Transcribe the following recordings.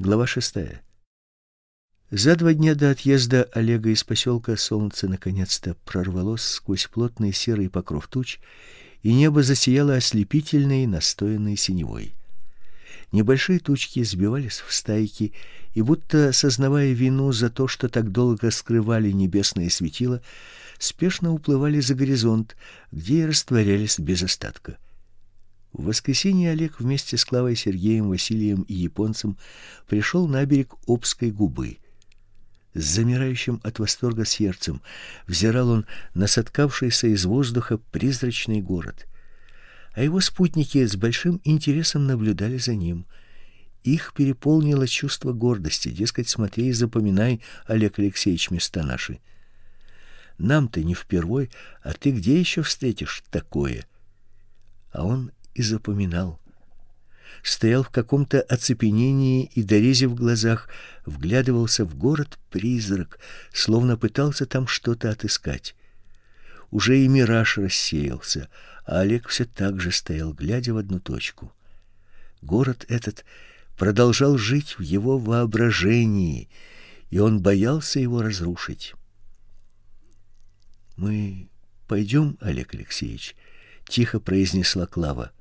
Глава 6. За два дня до отъезда Олега из поселка солнце наконец-то прорвалось сквозь плотный серый покров туч, и небо засияло ослепительной настоянной синевой. Небольшие тучки сбивались в стайки, и будто сознавая вину за то, что так долго скрывали небесное светило, спешно уплывали за горизонт, где и растворялись без остатка. В воскресенье Олег вместе с Клавой Сергеем, Василием и японцем пришел на берег Обской губы. С замирающим от восторга сердцем взирал он на соткавшийся из воздуха призрачный город. А его спутники с большим интересом наблюдали за ним. Их переполнило чувство гордости, дескать, смотри и запоминай, Олег Алексеевич, места наши. Нам-то не впервой, а ты где еще встретишь такое? А он и запоминал. Стоял в каком-то оцепенении и, дорезив в глазах, вглядывался в город-призрак, словно пытался там что-то отыскать. Уже и мираж рассеялся, а Олег все так же стоял, глядя в одну точку. Город этот продолжал жить в его воображении, и он боялся его разрушить. «Мы пойдем, Олег Алексеевич?» — тихо произнесла Клава.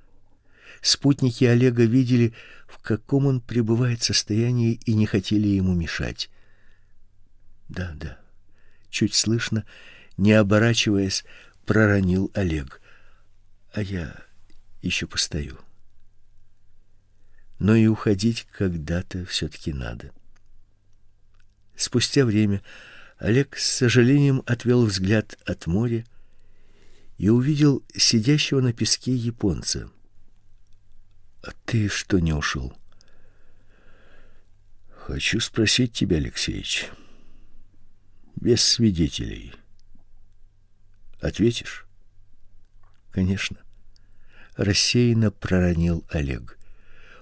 Спутники Олега видели, в каком он пребывает состоянии, и не хотели ему мешать. «Да, да», — чуть слышно, не оборачиваясь, проронил Олег. «А я еще постою». Но и уходить когда-то все-таки надо. Спустя время Олег с сожалением отвел взгляд от моря и увидел сидящего на песке японца — а ты что не ушел? Хочу спросить тебя, Алексеич. Без свидетелей. Ответишь? Конечно. Рассеянно проронил Олег.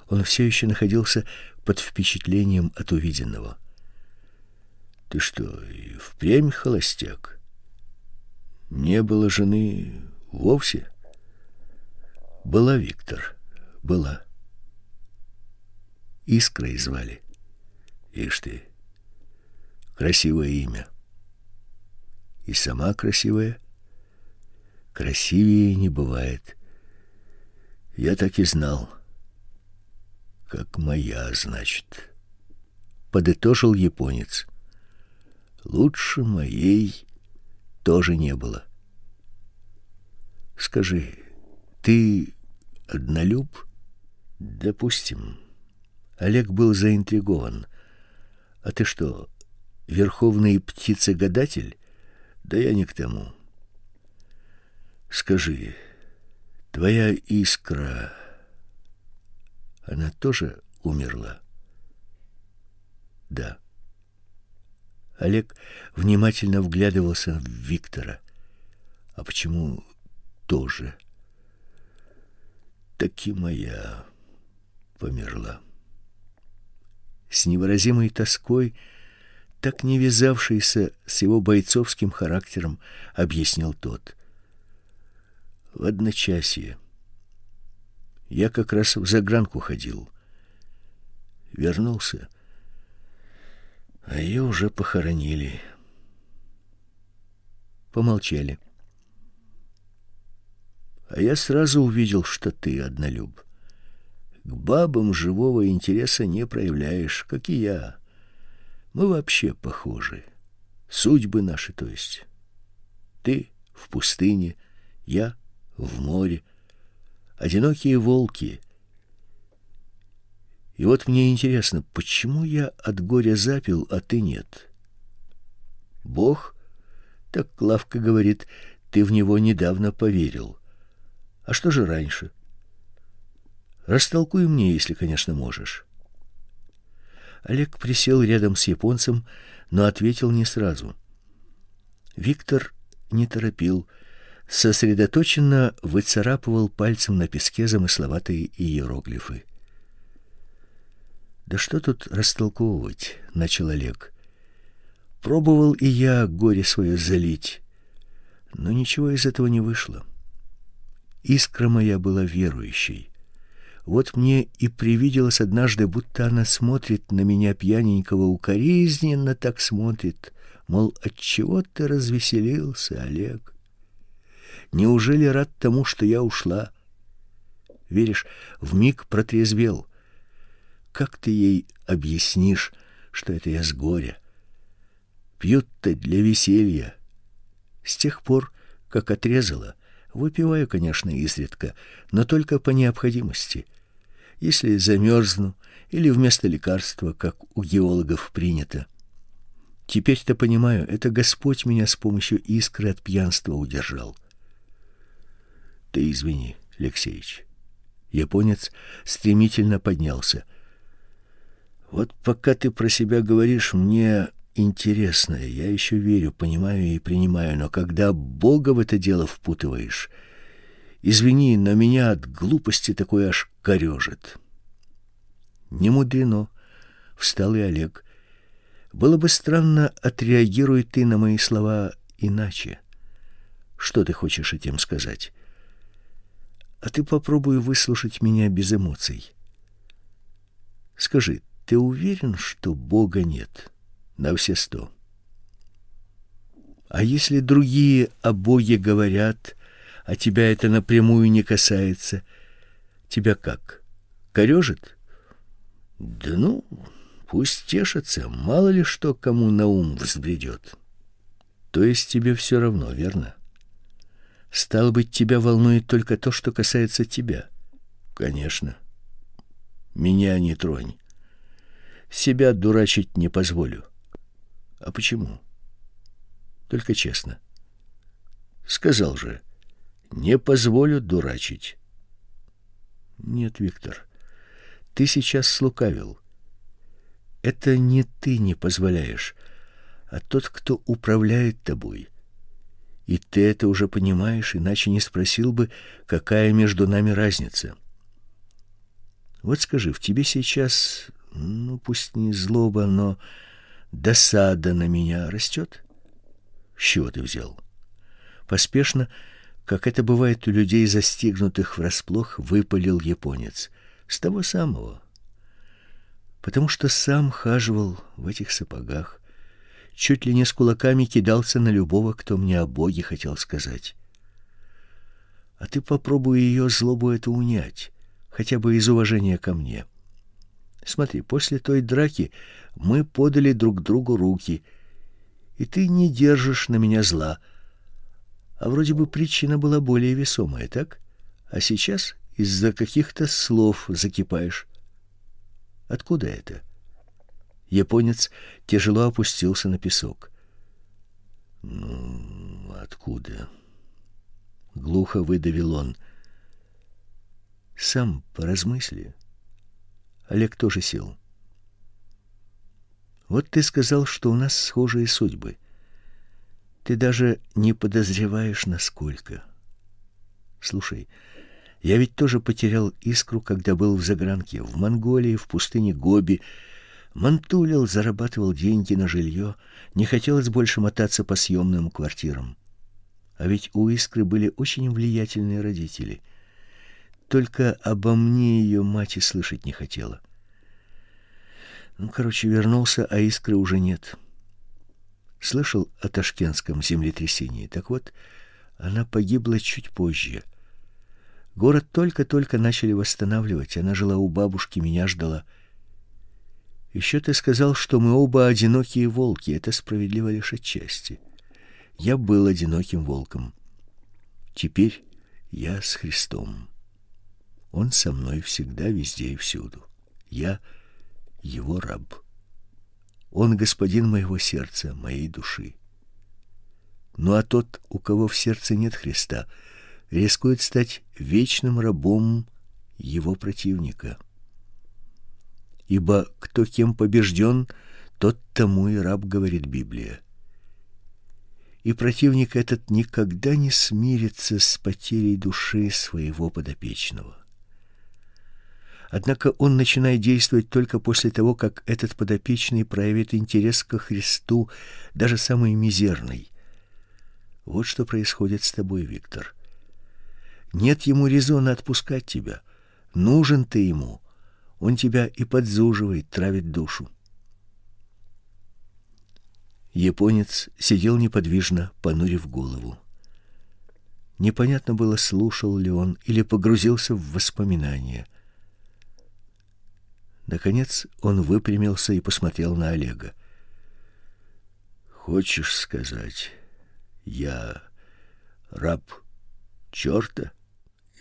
Он все еще находился под впечатлением от увиденного. Ты что, и впрямь холостяк? Не было жены вовсе? Была, Виктор, была. Искрой звали. Ишь ты, красивое имя. И сама красивая. Красивее не бывает. Я так и знал. Как моя, значит. Подытожил японец. Лучше моей тоже не было. Скажи, ты однолюб? Допустим. Олег был заинтригован. А ты что, верховный птицегадатель? Да я не к тому. Скажи, твоя искра она тоже умерла? Да. Олег внимательно вглядывался в Виктора. А почему тоже? Таки моя померла с невыразимой тоской, так не вязавшейся с его бойцовским характером, объяснил тот. В одночасье я как раз в загранку ходил. Вернулся, а ее уже похоронили. Помолчали. А я сразу увидел, что ты однолюб. К бабам живого интереса не проявляешь, как и я. Мы вообще похожи. Судьбы наши, то есть. Ты в пустыне, я в море. Одинокие волки. И вот мне интересно, почему я от горя запил, а ты нет? Бог, так Клавка говорит, ты в него недавно поверил. А что же раньше? — Растолкуй мне, если, конечно, можешь. Олег присел рядом с японцем, но ответил не сразу. Виктор не торопил, сосредоточенно выцарапывал пальцем на песке замысловатые иероглифы. Да что тут растолковывать, начал Олег. Пробовал и я горе свое залить, но ничего из этого не вышло. Искра моя была верующей. Вот мне и привиделось однажды, будто она смотрит на меня пьяненького укоризненно, так смотрит, мол, от чего ты развеселился, Олег? Неужели рад тому, что я ушла? Веришь, в миг протрезвел. Как ты ей объяснишь, что это я с горя? Пьют-то для веселья. С тех пор, как отрезала, выпиваю, конечно, изредка, но только по необходимости — если замерзну или вместо лекарства, как у геологов принято. Теперь-то понимаю, это Господь меня с помощью искры от пьянства удержал. Ты извини, Алексеич. Японец стремительно поднялся. Вот пока ты про себя говоришь, мне интересно. Я еще верю, понимаю и принимаю, но когда Бога в это дело впутываешь, Извини, но меня от глупости такое аж корежит. Не мудрено, встал и Олег. Было бы странно, отреагируй ты на мои слова иначе. Что ты хочешь этим сказать? А ты попробуй выслушать меня без эмоций. Скажи, ты уверен, что Бога нет на все сто? А если другие о Боге говорят, а тебя это напрямую не касается. Тебя как? Корёжит? Да ну, пусть тешится, мало ли что кому на ум взбредет. То есть тебе всё равно, верно? Стал бы тебя волнует только то, что касается тебя. Конечно. Меня не тронь. Себя дурачить не позволю. А почему? Только честно. Сказал же, не позволю дурачить. Нет, Виктор, ты сейчас слукавил. Это не ты не позволяешь, а тот, кто управляет тобой. И ты это уже понимаешь, иначе не спросил бы, какая между нами разница. Вот скажи, в тебе сейчас, ну пусть не злоба, но досада на меня растет? С чего ты взял? Поспешно как это бывает у людей, застигнутых врасплох, выпалил японец. С того самого. Потому что сам хаживал в этих сапогах, чуть ли не с кулаками кидался на любого, кто мне о Боге хотел сказать. А ты попробуй ее злобу эту унять, хотя бы из уважения ко мне. Смотри, после той драки мы подали друг другу руки, и ты не держишь на меня зла — а вроде бы причина была более весомая, так? А сейчас из-за каких-то слов закипаешь. Откуда это? Японец тяжело опустился на песок. Ну, откуда? Глухо выдавил он. Сам поразмысли. Олег тоже сел. Вот ты сказал, что у нас схожие судьбы. Ты даже не подозреваешь, насколько. Слушай, я ведь тоже потерял искру, когда был в загранке, в Монголии, в пустыне Гоби. Мантулил, зарабатывал деньги на жилье, не хотелось больше мотаться по съемным квартирам. А ведь у Искры были очень влиятельные родители. Только обо мне ее мать и слышать не хотела. Ну, короче, вернулся, а Искры уже нет. — слышал о ташкентском землетрясении. Так вот, она погибла чуть позже. Город только-только начали восстанавливать. Она жила у бабушки, меня ждала. Еще ты сказал, что мы оба одинокие волки. Это справедливо лишь отчасти. Я был одиноким волком. Теперь я с Христом. Он со мной всегда, везде и всюду. Я его раб. Он господин моего сердца, моей души. Ну а тот, у кого в сердце нет Христа, рискует стать вечным рабом его противника. Ибо кто кем побежден, тот тому и раб, говорит Библия. И противник этот никогда не смирится с потерей души своего подопечного. Однако он начинает действовать только после того, как этот подопечный проявит интерес ко Христу, даже самый мизерный. Вот что происходит с тобой, Виктор. Нет ему резона отпускать тебя. Нужен ты ему. Он тебя и подзуживает, травит душу. Японец сидел неподвижно, понурив голову. Непонятно было, слушал ли он или погрузился в воспоминания. Наконец он выпрямился и посмотрел на Олега. «Хочешь сказать, я раб чёрта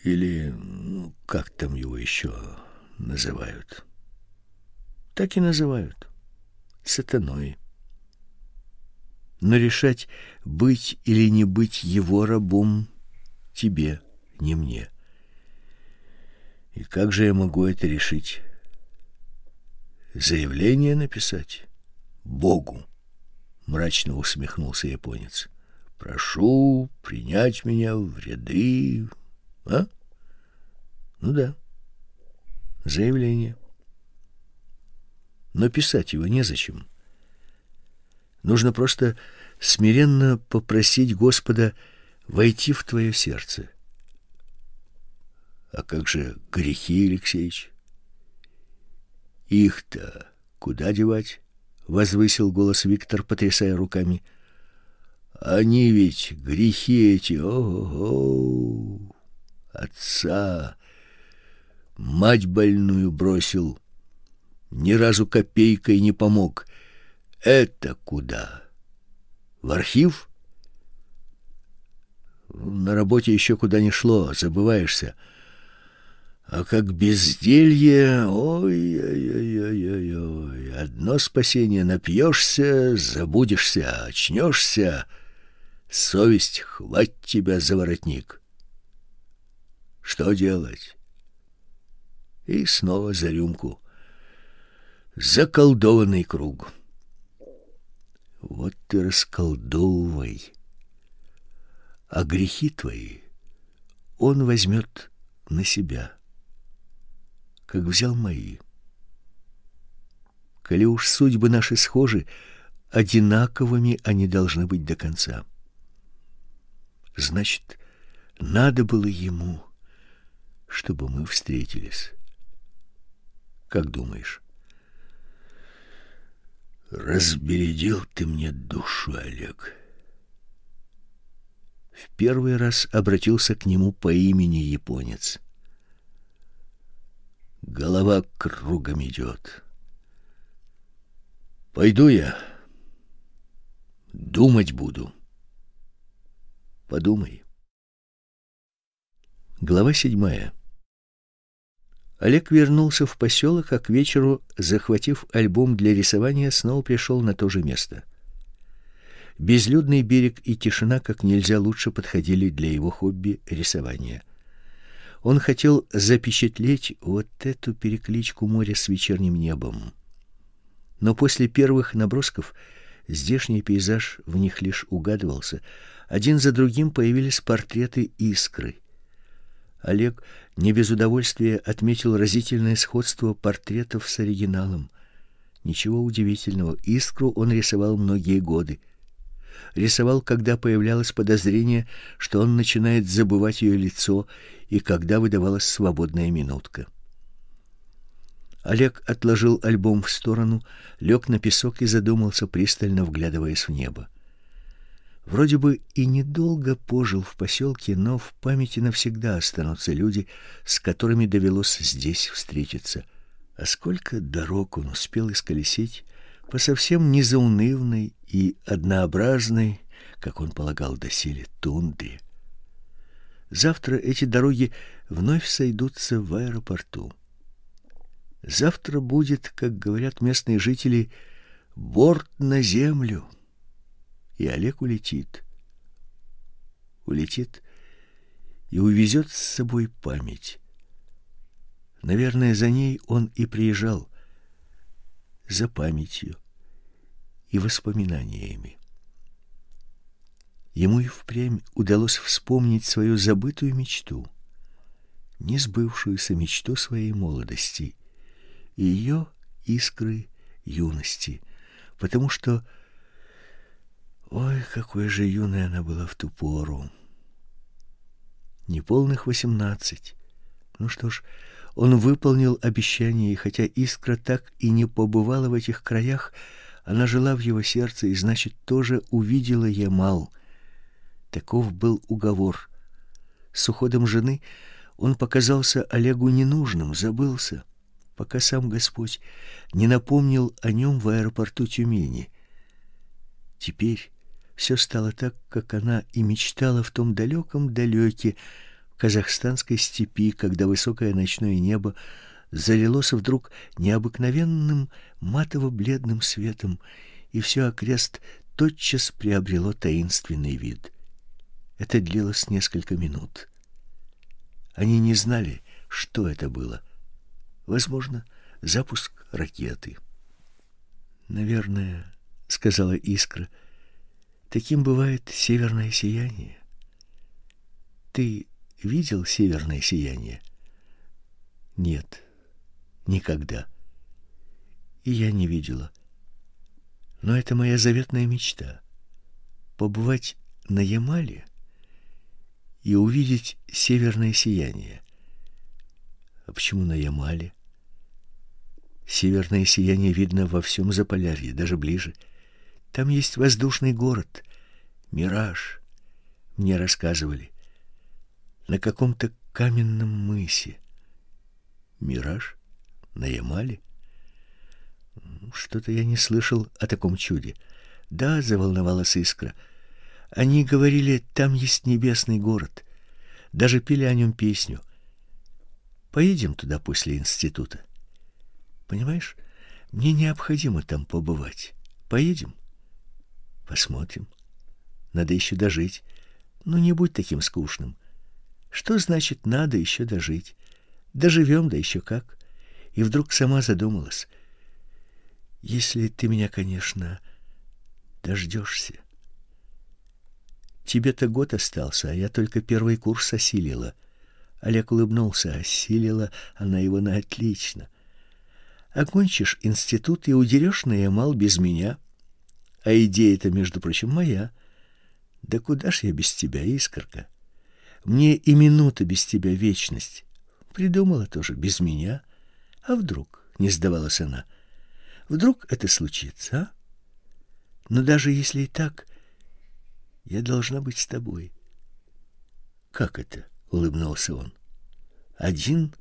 Или ну, как там его еще называют?» «Так и называют. Сатаной». «Но решать, быть или не быть его рабом, тебе, не мне». «И как же я могу это решить?» заявление написать? Богу!» — мрачно усмехнулся японец. «Прошу принять меня в ряды...» «А? Ну да. Заявление. Но писать его незачем. Нужно просто смиренно попросить Господа войти в твое сердце». «А как же грехи, Алексеич?» Их-то куда девать? Возвысил голос Виктор, потрясая руками. Они ведь грехи эти, О, отца, мать больную бросил, ни разу копейкой не помог. Это куда? В архив? На работе еще куда не шло, забываешься. А как безделье, ой-ой-ой-ой-ой, одно спасение — напьешься, забудешься, очнешься. Совесть хватит тебя за воротник. Что делать? И снова за рюмку. Заколдованный круг. Вот ты расколдовывай. А грехи твои он возьмет на себя как взял мои. Коли уж судьбы наши схожи, одинаковыми они должны быть до конца. Значит, надо было ему, чтобы мы встретились. Как думаешь? Разбередил ты мне душу, Олег. В первый раз обратился к нему по имени японец голова кругом идет. Пойду я, думать буду. Подумай. Глава седьмая. Олег вернулся в поселок, а к вечеру, захватив альбом для рисования, снова пришел на то же место. Безлюдный берег и тишина как нельзя лучше подходили для его хобби рисования — он хотел запечатлеть вот эту перекличку моря с вечерним небом. Но после первых набросков здешний пейзаж в них лишь угадывался. Один за другим появились портреты искры. Олег не без удовольствия отметил разительное сходство портретов с оригиналом. Ничего удивительного, искру он рисовал многие годы рисовал, когда появлялось подозрение, что он начинает забывать ее лицо и когда выдавалась свободная минутка. Олег отложил альбом в сторону, лег на песок и задумался, пристально вглядываясь в небо. Вроде бы и недолго пожил в поселке, но в памяти навсегда останутся люди, с которыми довелось здесь встретиться. А сколько дорог он успел исколесить по совсем незаунывной и однообразной, как он полагал доселе, тундре. Завтра эти дороги вновь сойдутся в аэропорту. Завтра будет, как говорят местные жители, борт на землю. И Олег улетит. Улетит и увезет с собой память. Наверное, за ней он и приезжал за памятью и воспоминаниями. Ему и впрямь удалось вспомнить свою забытую мечту, не сбывшуюся мечту своей молодости и ее искры юности, потому что ой, какой же юной она была в ту пору. Неполных восемнадцать. Ну что ж, он выполнил обещание, и хотя Искра так и не побывала в этих краях, она жила в его сердце и, значит, тоже увидела Ямал. Таков был уговор. С уходом жены он показался Олегу ненужным, забылся, пока сам Господь не напомнил о нем в аэропорту Тюмени. Теперь все стало так, как она и мечтала в том далеком далеке в казахстанской степи, когда высокое ночное небо залилось вдруг необыкновенным матово-бледным светом, и все окрест тотчас приобрело таинственный вид. Это длилось несколько минут. Они не знали, что это было. Возможно, запуск ракеты. Наверное, сказала Искра. Таким бывает северное сияние. Ты видел северное сияние? Нет никогда. И я не видела. Но это моя заветная мечта побывать на Ямале и увидеть северное сияние. А почему на Ямале? Северное сияние видно во всем Заполярье, даже ближе. Там есть воздушный город, Мираж. Мне рассказывали. На каком-то каменном мысе. Мираж? На Ямале? Что-то я не слышал о таком чуде. Да, заволновалась Искра. Они говорили, там есть небесный город. Даже пели о нем песню. Поедем туда после института. Понимаешь? Мне необходимо там побывать. Поедем? Посмотрим. Надо еще дожить. Ну не будь таким скучным. Что значит надо еще дожить? Доживем да еще как и вдруг сама задумалась. Если ты меня, конечно, дождешься. Тебе-то год остался, а я только первый курс осилила. Олег улыбнулся. Осилила она его на отлично. Окончишь институт и удерешь на Ямал без меня. А идея-то, между прочим, моя. Да куда ж я без тебя, искорка? Мне и минута без тебя вечность. Придумала тоже без меня — а вдруг, не сдавалась она, вдруг это случится, а? Но даже если и так, я должна быть с тобой. Как это? улыбнулся он. Один,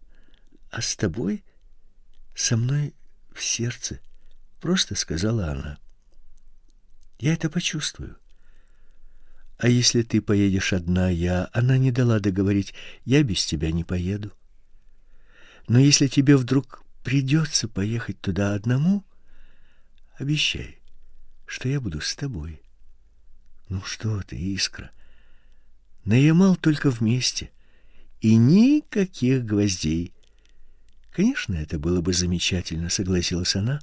а с тобой со мной в сердце, просто сказала она. Я это почувствую. А если ты поедешь одна, я, она не дала договорить. Я без тебя не поеду. Но если тебе вдруг придется поехать туда одному, обещай, что я буду с тобой. Ну что ты, Искра? На Ямал только вместе и никаких гвоздей. Конечно, это было бы замечательно, согласилась она,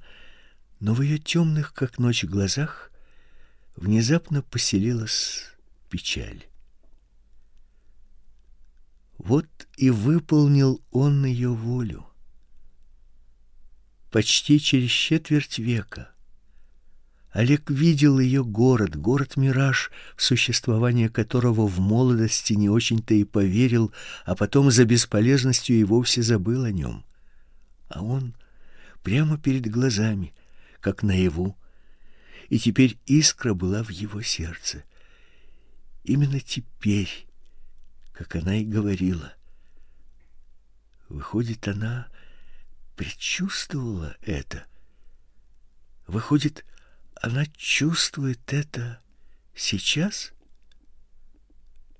но в ее темных, как ночь, глазах внезапно поселилась печаль. Вот и выполнил он ее волю. Почти через четверть века Олег видел ее город, город-мираж, в существование которого в молодости не очень-то и поверил, а потом за бесполезностью и вовсе забыл о нем. А он прямо перед глазами, как наяву, и теперь искра была в его сердце. Именно теперь, как она и говорила, Выходит, она предчувствовала это. Выходит, она чувствует это сейчас?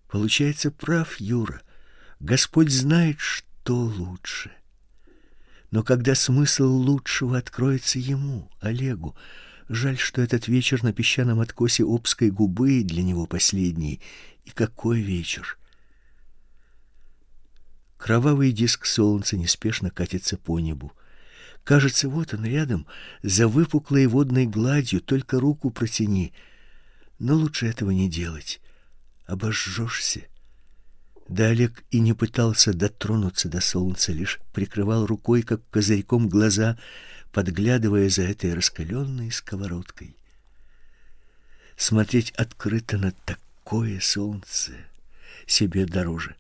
Получается, прав Юра. Господь знает, что лучше. Но когда смысл лучшего откроется ему, Олегу, жаль, что этот вечер на песчаном откосе Обской губы для него последний. И какой вечер! Кровавый диск солнца неспешно катится по небу. Кажется, вот он рядом, за выпуклой водной гладью, только руку протяни. Но лучше этого не делать. Обожжешься. Да Олег и не пытался дотронуться до солнца, лишь прикрывал рукой, как козырьком, глаза, подглядывая за этой раскаленной сковородкой. Смотреть открыто на такое солнце себе дороже.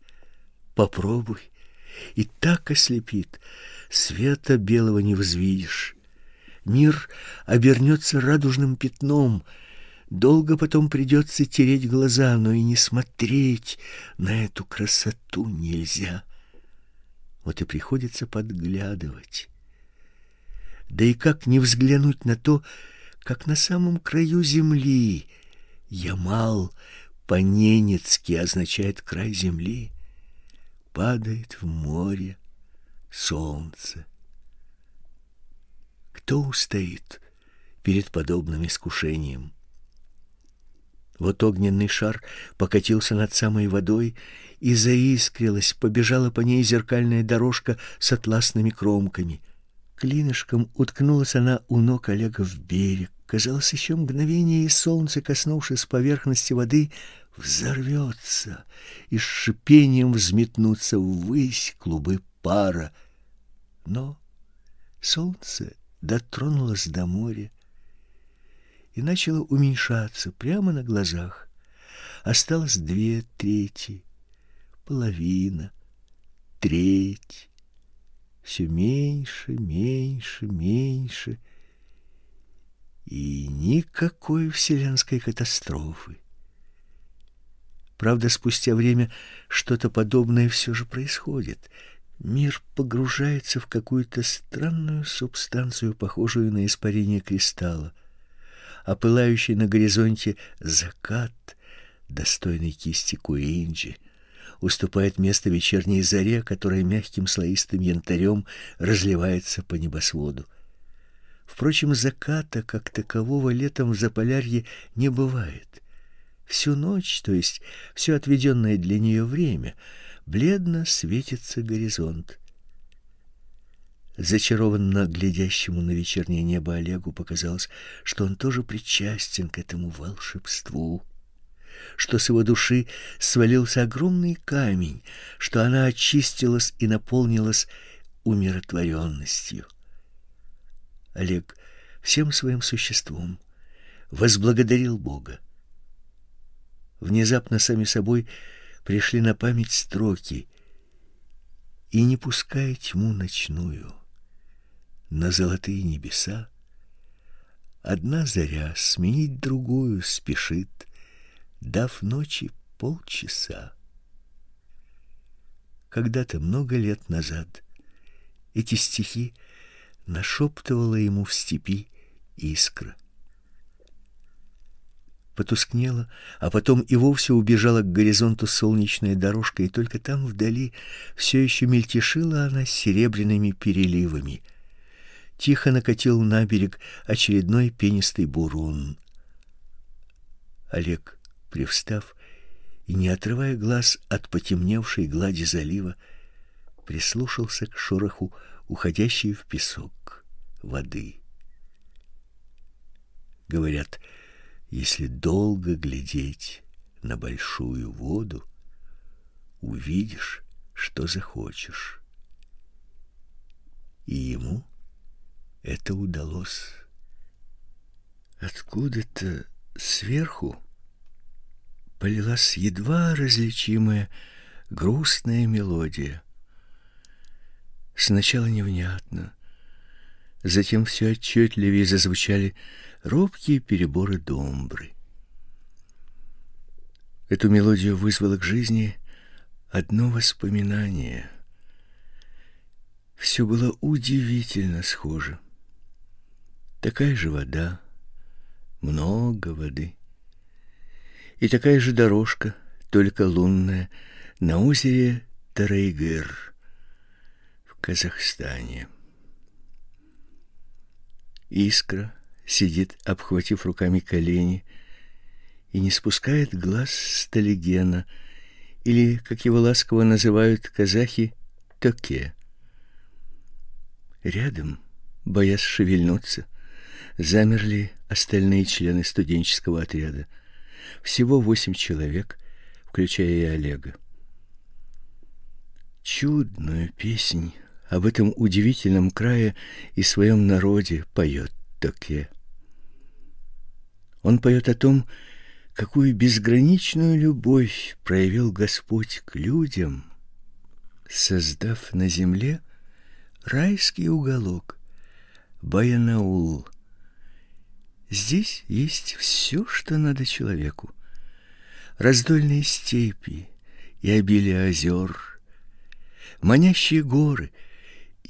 Попробуй и так ослепит, света белого не взвидишь. Мир обернется радужным пятном. Долго потом придется тереть глаза, но и не смотреть на эту красоту нельзя. Вот и приходится подглядывать. Да и как не взглянуть на то, как на самом краю земли Ямал по-ненецки означает край земли падает в море солнце. Кто устоит перед подобным искушением? Вот огненный шар покатился над самой водой и заискрилась, побежала по ней зеркальная дорожка с атласными кромками. Клинышком уткнулась она у ног Олега в берег. Казалось, еще мгновение, и солнце, коснувшись поверхности воды, взорвется, и с шипением взметнутся ввысь клубы пара. Но солнце дотронулось до моря и начало уменьшаться прямо на глазах. Осталось две трети, половина, треть. Все меньше, меньше, меньше. И никакой вселенской катастрофы. Правда, спустя время что-то подобное все же происходит. Мир погружается в какую-то странную субстанцию, похожую на испарение кристалла. А пылающий на горизонте закат, достойный кисти Куинджи, уступает место вечерней заре, которая мягким слоистым янтарем разливается по небосводу. Впрочем, заката как такового летом в Заполярье не бывает. Всю ночь, то есть все отведенное для нее время, бледно светится горизонт. Зачарованно глядящему на вечернее небо Олегу показалось, что он тоже причастен к этому волшебству, что с его души свалился огромный камень, что она очистилась и наполнилась умиротворенностью. Олег всем своим существом возблагодарил Бога Внезапно сами собой пришли на память строки «И не пуская тьму ночную на золотые небеса, Одна заря сменить другую спешит, дав ночи полчаса. Когда-то много лет назад эти стихи нашептывала ему в степи искра потускнела, а потом и вовсе убежала к горизонту солнечная дорожка, и только там вдали все еще мельтешила она серебряными переливами. Тихо накатил на берег очередной пенистый бурун. Олег, привстав и не отрывая глаз от потемневшей глади залива, прислушался к шороху, уходящей в песок воды. Говорят, если долго глядеть на большую воду, увидишь, что захочешь. И ему это удалось. Откуда-то сверху полилась едва различимая грустная мелодия. Сначала невнятно, Затем все отчетливее зазвучали робкие переборы домбры. Эту мелодию вызвало к жизни одно воспоминание. Все было удивительно схоже. Такая же вода, много воды. И такая же дорожка, только лунная, на озере Тарейгер в Казахстане. Искра сидит, обхватив руками колени, и не спускает глаз с Талигена, или, как его ласково называют казахи, Токе. Рядом, боясь шевельнуться, замерли остальные члены студенческого отряда. Всего восемь человек, включая и Олега. Чудную песнь об а этом удивительном крае и своем народе поет Токе. Он поет о том, какую безграничную любовь проявил Господь к людям, создав на земле райский уголок Баянаул. Здесь есть все, что надо человеку. Раздольные степи и обилие озер, манящие горы —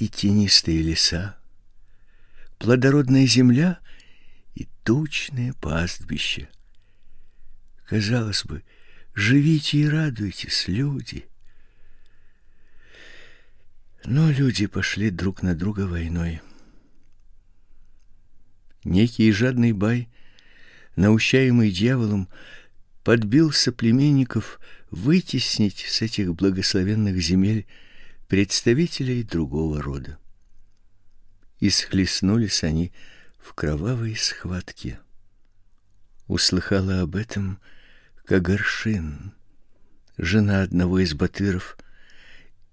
и тенистые леса, плодородная земля и тучное пастбище. Казалось бы, живите и радуйтесь, люди. Но люди пошли друг на друга войной. Некий жадный бай, наущаемый дьяволом, подбил соплеменников вытеснить с этих благословенных земель представителей другого рода. И схлестнулись они в кровавой схватке. Услыхала об этом Кагаршин, жена одного из батыров,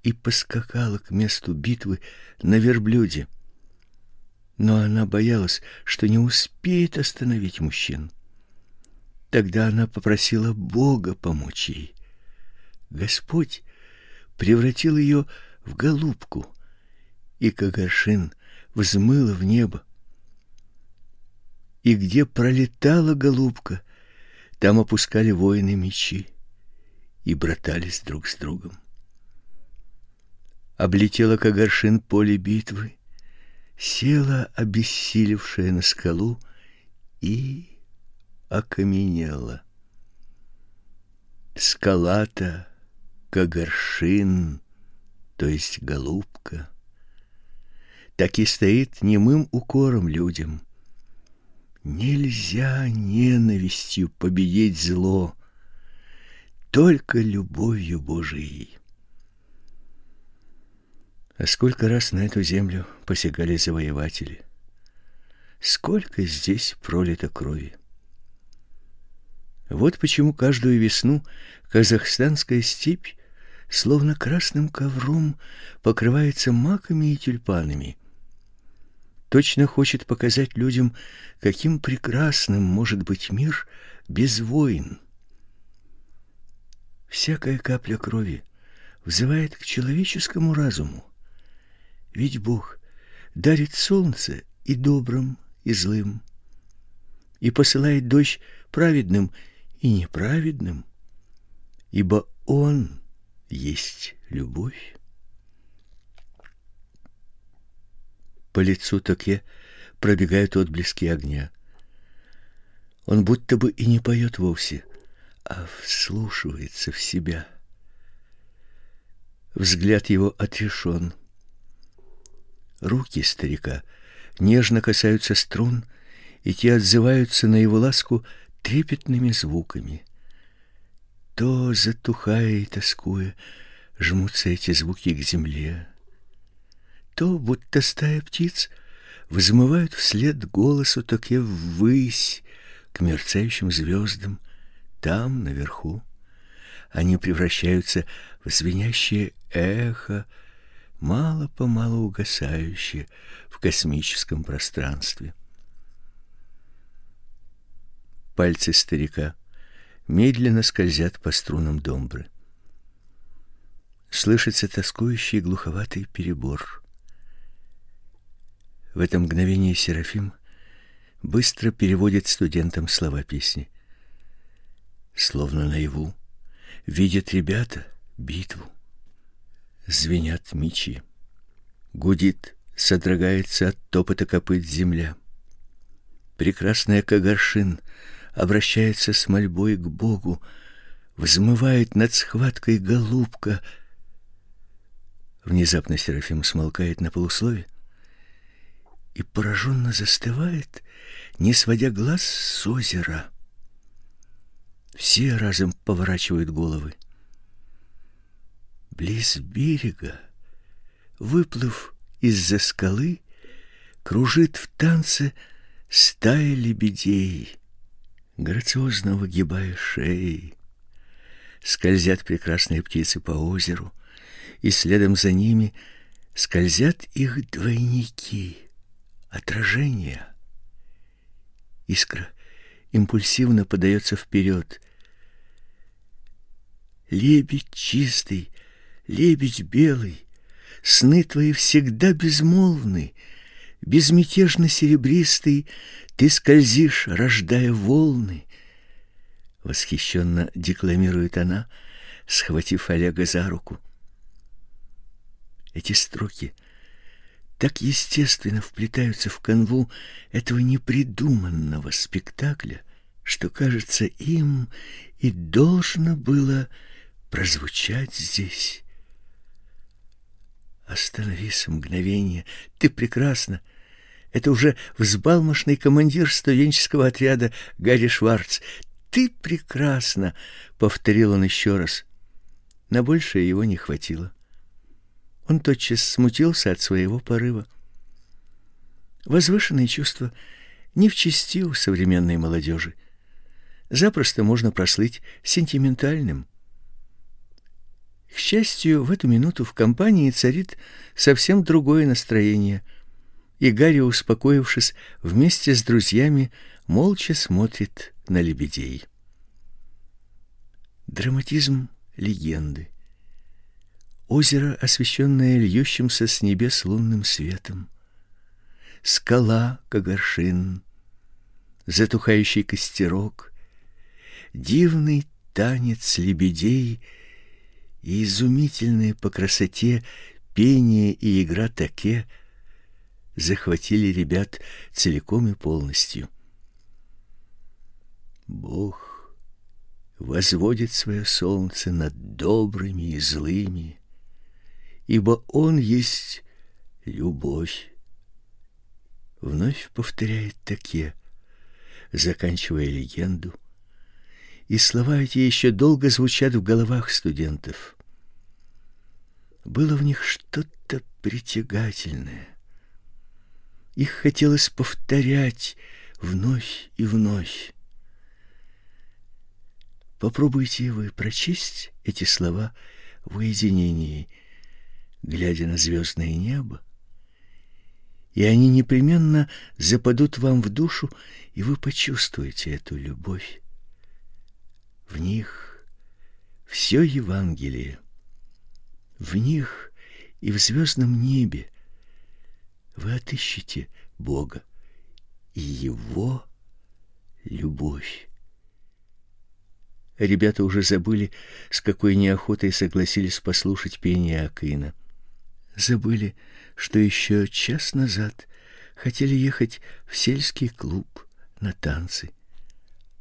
и поскакала к месту битвы на верблюде. Но она боялась, что не успеет остановить мужчин. Тогда она попросила Бога помочь ей. Господь превратил ее в в голубку, и Кагашин взмыла в небо. И где пролетала голубка, там опускали воины мечи и братались друг с другом. Облетела Кагашин поле битвы, села, обессилевшая на скалу, и окаменела. Скалата, Кагаршин, то есть голубка, так и стоит немым укором людям. Нельзя ненавистью победить зло, только любовью Божией. А сколько раз на эту землю посягали завоеватели? Сколько здесь пролито крови? Вот почему каждую весну казахстанская степь словно красным ковром покрывается маками и тюльпанами. Точно хочет показать людям, каким прекрасным может быть мир без войн. Всякая капля крови взывает к человеческому разуму. Ведь Бог дарит солнце и добрым, и злым, и посылает дождь праведным и неправедным, ибо Он — есть любовь. По лицу Токе пробегают отблески огня. Он будто бы и не поет вовсе, а вслушивается в себя. Взгляд его отрешен. Руки старика нежно касаются струн, и те отзываются на его ласку трепетными звуками то, затухая и тоскуя, жмутся эти звуки к земле, то, будто стая птиц, взмывают вслед голосу таке ввысь, к мерцающим звездам, там, наверху. Они превращаются в звенящее эхо, мало-помалу угасающее в космическом пространстве. Пальцы старика — медленно скользят по струнам домбры. Слышится тоскующий глуховатый перебор. В этом мгновении Серафим быстро переводит студентам слова песни. Словно наяву видят ребята битву. Звенят мечи. Гудит, содрогается от топота копыт земля. Прекрасная Кагаршин — обращается с мольбой к Богу, взмывает над схваткой голубка. Внезапно Серафим смолкает на полуслове и пораженно застывает, не сводя глаз с озера. Все разом поворачивают головы. Близ берега, выплыв из-за скалы, кружит в танце стая лебедей — грациозно выгибая шеи, скользят прекрасные птицы по озеру, и следом за ними скользят их двойники, отражения. Искра импульсивно подается вперед. Лебедь чистый, лебедь белый, сны твои всегда безмолвны — безмятежно серебристый, ты скользишь, рождая волны. Восхищенно декламирует она, схватив Олега за руку. Эти строки так естественно вплетаются в канву этого непридуманного спектакля, что, кажется, им и должно было прозвучать здесь. Остановись мгновение, ты прекрасна. Это уже взбалмошный командир студенческого отряда Гарри Шварц. Ты прекрасна, повторил он еще раз. На большее его не хватило. Он тотчас смутился от своего порыва. Возвышенные чувства не в чести у современной молодежи. Запросто можно прослыть сентиментальным. К счастью, в эту минуту в компании царит совсем другое настроение — и Гарри, успокоившись, вместе с друзьями молча смотрит на лебедей. Драматизм легенды. Озеро, освещенное льющимся с небес лунным светом. Скала Кагаршин. Затухающий костерок. Дивный танец лебедей и изумительное по красоте пение и игра таке, захватили ребят целиком и полностью. Бог возводит свое солнце над добрыми и злыми, ибо он есть любовь. Вновь повторяет такие, заканчивая легенду, и слова эти еще долго звучат в головах студентов. Было в них что-то притягательное. Их хотелось повторять вновь и вновь. Попробуйте вы прочесть эти слова в уединении, глядя на звездное небо, и они непременно западут вам в душу, и вы почувствуете эту любовь. В них все Евангелие. В них и в звездном небе вы отыщете Бога и Его любовь. Ребята уже забыли, с какой неохотой согласились послушать пение Акина. Забыли, что еще час назад хотели ехать в сельский клуб на танцы.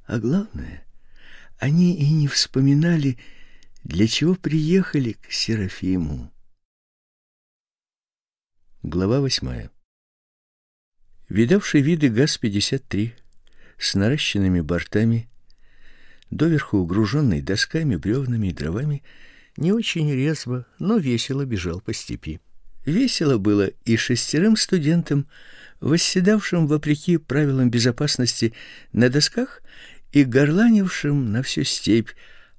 А главное, они и не вспоминали, для чего приехали к Серафиму. Глава 8. Видавший виды ГАЗ-53 с наращенными бортами, доверху угруженный досками, бревнами и дровами, не очень резво, но весело бежал по степи. Весело было и шестерым студентам, восседавшим вопреки правилам безопасности на досках и горланившим на всю степь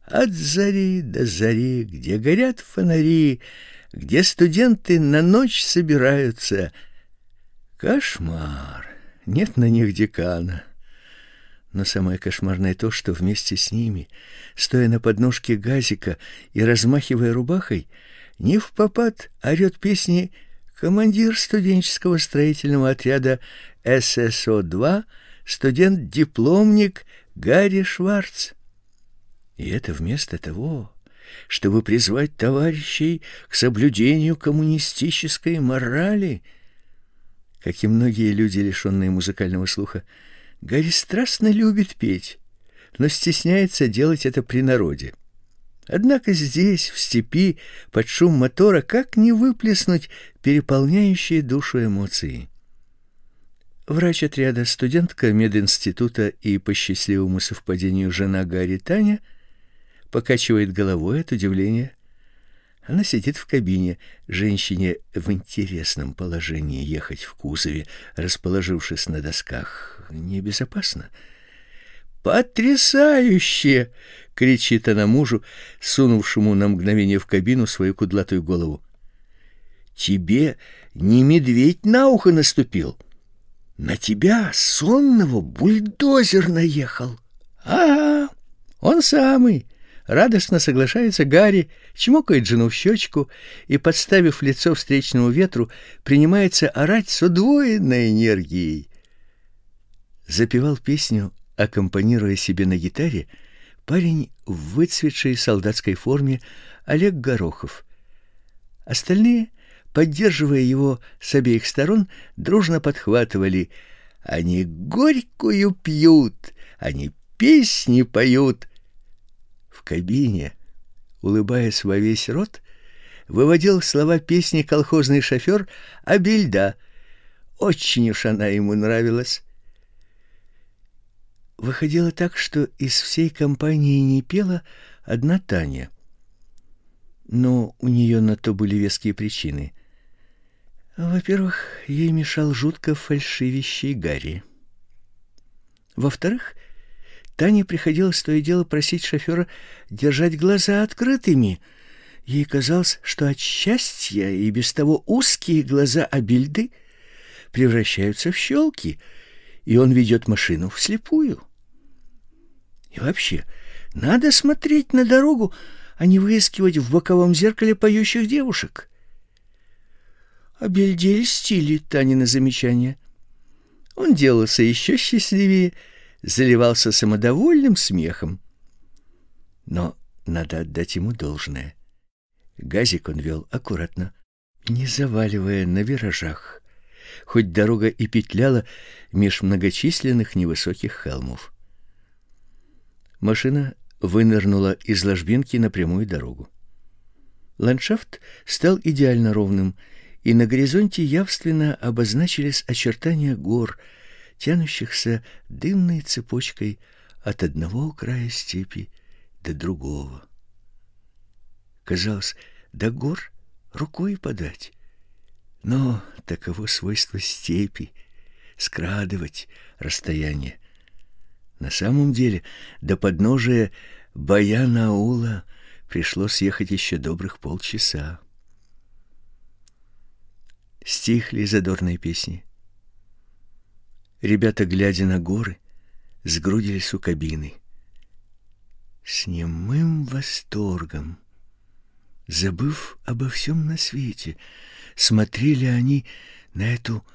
от зари до зари, где горят фонари, где студенты на ночь собираются. Кошмар. Нет на них декана. Но самое кошмарное то, что вместе с ними, стоя на подножке газика и размахивая рубахой, не в попад орет песни командир студенческого строительного отряда ССО-2, студент-дипломник Гарри Шварц. И это вместо того, чтобы призвать товарищей к соблюдению коммунистической морали. Как и многие люди, лишенные музыкального слуха, Гарри страстно любит петь, но стесняется делать это при народе. Однако здесь, в степи, под шум мотора, как не выплеснуть переполняющие душу эмоции? Врач отряда, студентка мединститута и по счастливому совпадению жена Гарри Таня – покачивает головой от удивления. Она сидит в кабине. Женщине в интересном положении ехать в кузове, расположившись на досках, небезопасно. «Потрясающе!» — кричит она мужу, сунувшему на мгновение в кабину свою кудлатую голову. «Тебе не медведь на ухо наступил. На тебя, сонного, бульдозер наехал. А, -а он самый!» Радостно соглашается Гарри, чмокает жену в щечку и, подставив лицо встречному ветру, принимается орать с удвоенной энергией. Запевал песню, аккомпанируя себе на гитаре, парень в выцветшей солдатской форме Олег Горохов. Остальные, поддерживая его с обеих сторон, дружно подхватывали. Они горькую пьют, они песни поют кабине, улыбаясь во весь рот, выводил слова песни колхозный шофёр Абельда. Очень уж она ему нравилась. Выходило так, что из всей компании не пела одна Таня. Но у нее на то были веские причины. Во-первых, ей мешал жутко фальшивящий Гарри. Во-вторых, Тане приходилось то и дело просить шофера держать глаза открытыми. Ей казалось, что от счастья и без того узкие глаза Абильды превращаются в щелки, и он ведет машину вслепую. И вообще, надо смотреть на дорогу, а не выискивать в боковом зеркале поющих девушек. Абельде льстили Тани на замечание. Он делался еще счастливее — заливался самодовольным смехом. Но надо отдать ему должное. Газик он вел аккуратно, не заваливая на виражах, хоть дорога и петляла меж многочисленных невысоких холмов. Машина вынырнула из ложбинки на прямую дорогу. Ландшафт стал идеально ровным, и на горизонте явственно обозначились очертания гор — тянущихся дымной цепочкой от одного края степи до другого. Казалось, до гор рукой подать, но таково свойство степи — скрадывать расстояние. На самом деле до подножия Баянаула пришлось ехать еще добрых полчаса. Стихли задорные песни. Ребята, глядя на горы, сгрудились у кабины. С немым восторгом, забыв обо всем на свете, смотрели они на эту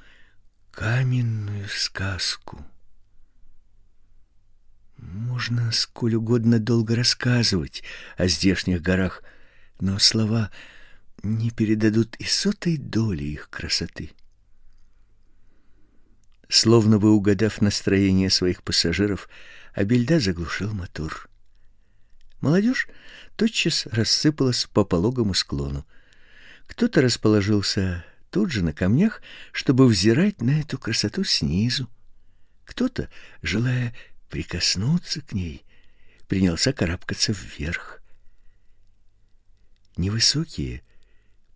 каменную сказку. Можно сколь угодно долго рассказывать о здешних горах, но слова не передадут и сотой доли их красоты. Словно бы угадав настроение своих пассажиров, Абельда заглушил мотор. Молодежь тотчас рассыпалась по пологому склону. Кто-то расположился тут же на камнях, чтобы взирать на эту красоту снизу. Кто-то, желая прикоснуться к ней, принялся карабкаться вверх. Невысокие,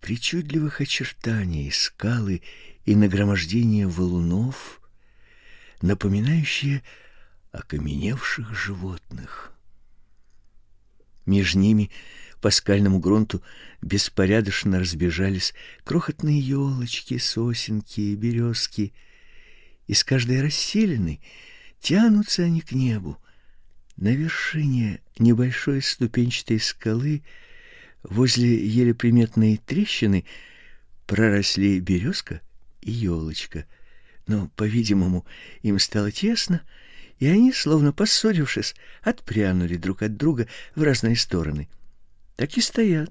причудливых очертаний скалы и нагромождение валунов напоминающие окаменевших животных. Меж ними по скальному грунту беспорядочно разбежались крохотные елочки, сосенки березки. Из каждой расселены тянутся они к небу. На вершине небольшой ступенчатой скалы возле еле приметной трещины проросли березка и елочка — но, по-видимому, им стало тесно, и они, словно поссорившись, отпрянули друг от друга в разные стороны. Так и стоят,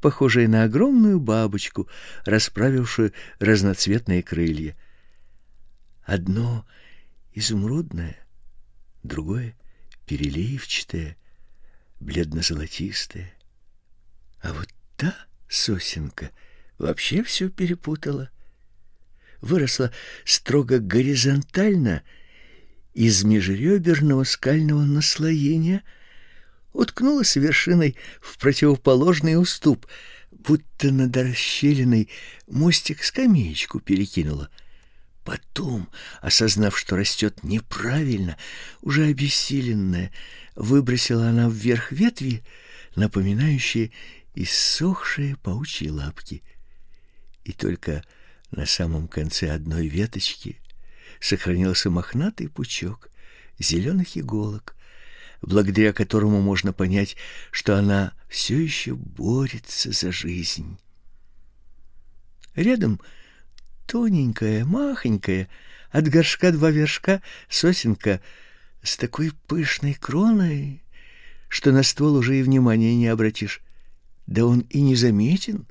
похожие на огромную бабочку, расправившую разноцветные крылья. Одно изумрудное, другое переливчатое, бледно-золотистое. А вот та сосенка вообще все перепутала — выросла строго горизонтально из межреберного скального наслоения, уткнулась вершиной в противоположный уступ, будто на расщелиной мостик скамеечку перекинула. Потом, осознав, что растет неправильно, уже обессиленная, выбросила она вверх ветви, напоминающие иссохшие паучьи лапки. И только на самом конце одной веточки сохранился мохнатый пучок зеленых иголок, благодаря которому можно понять, что она все еще борется за жизнь. Рядом тоненькая, махонькая, от горшка два вершка сосенка с такой пышной кроной, что на ствол уже и внимания не обратишь. Да он и не заметен.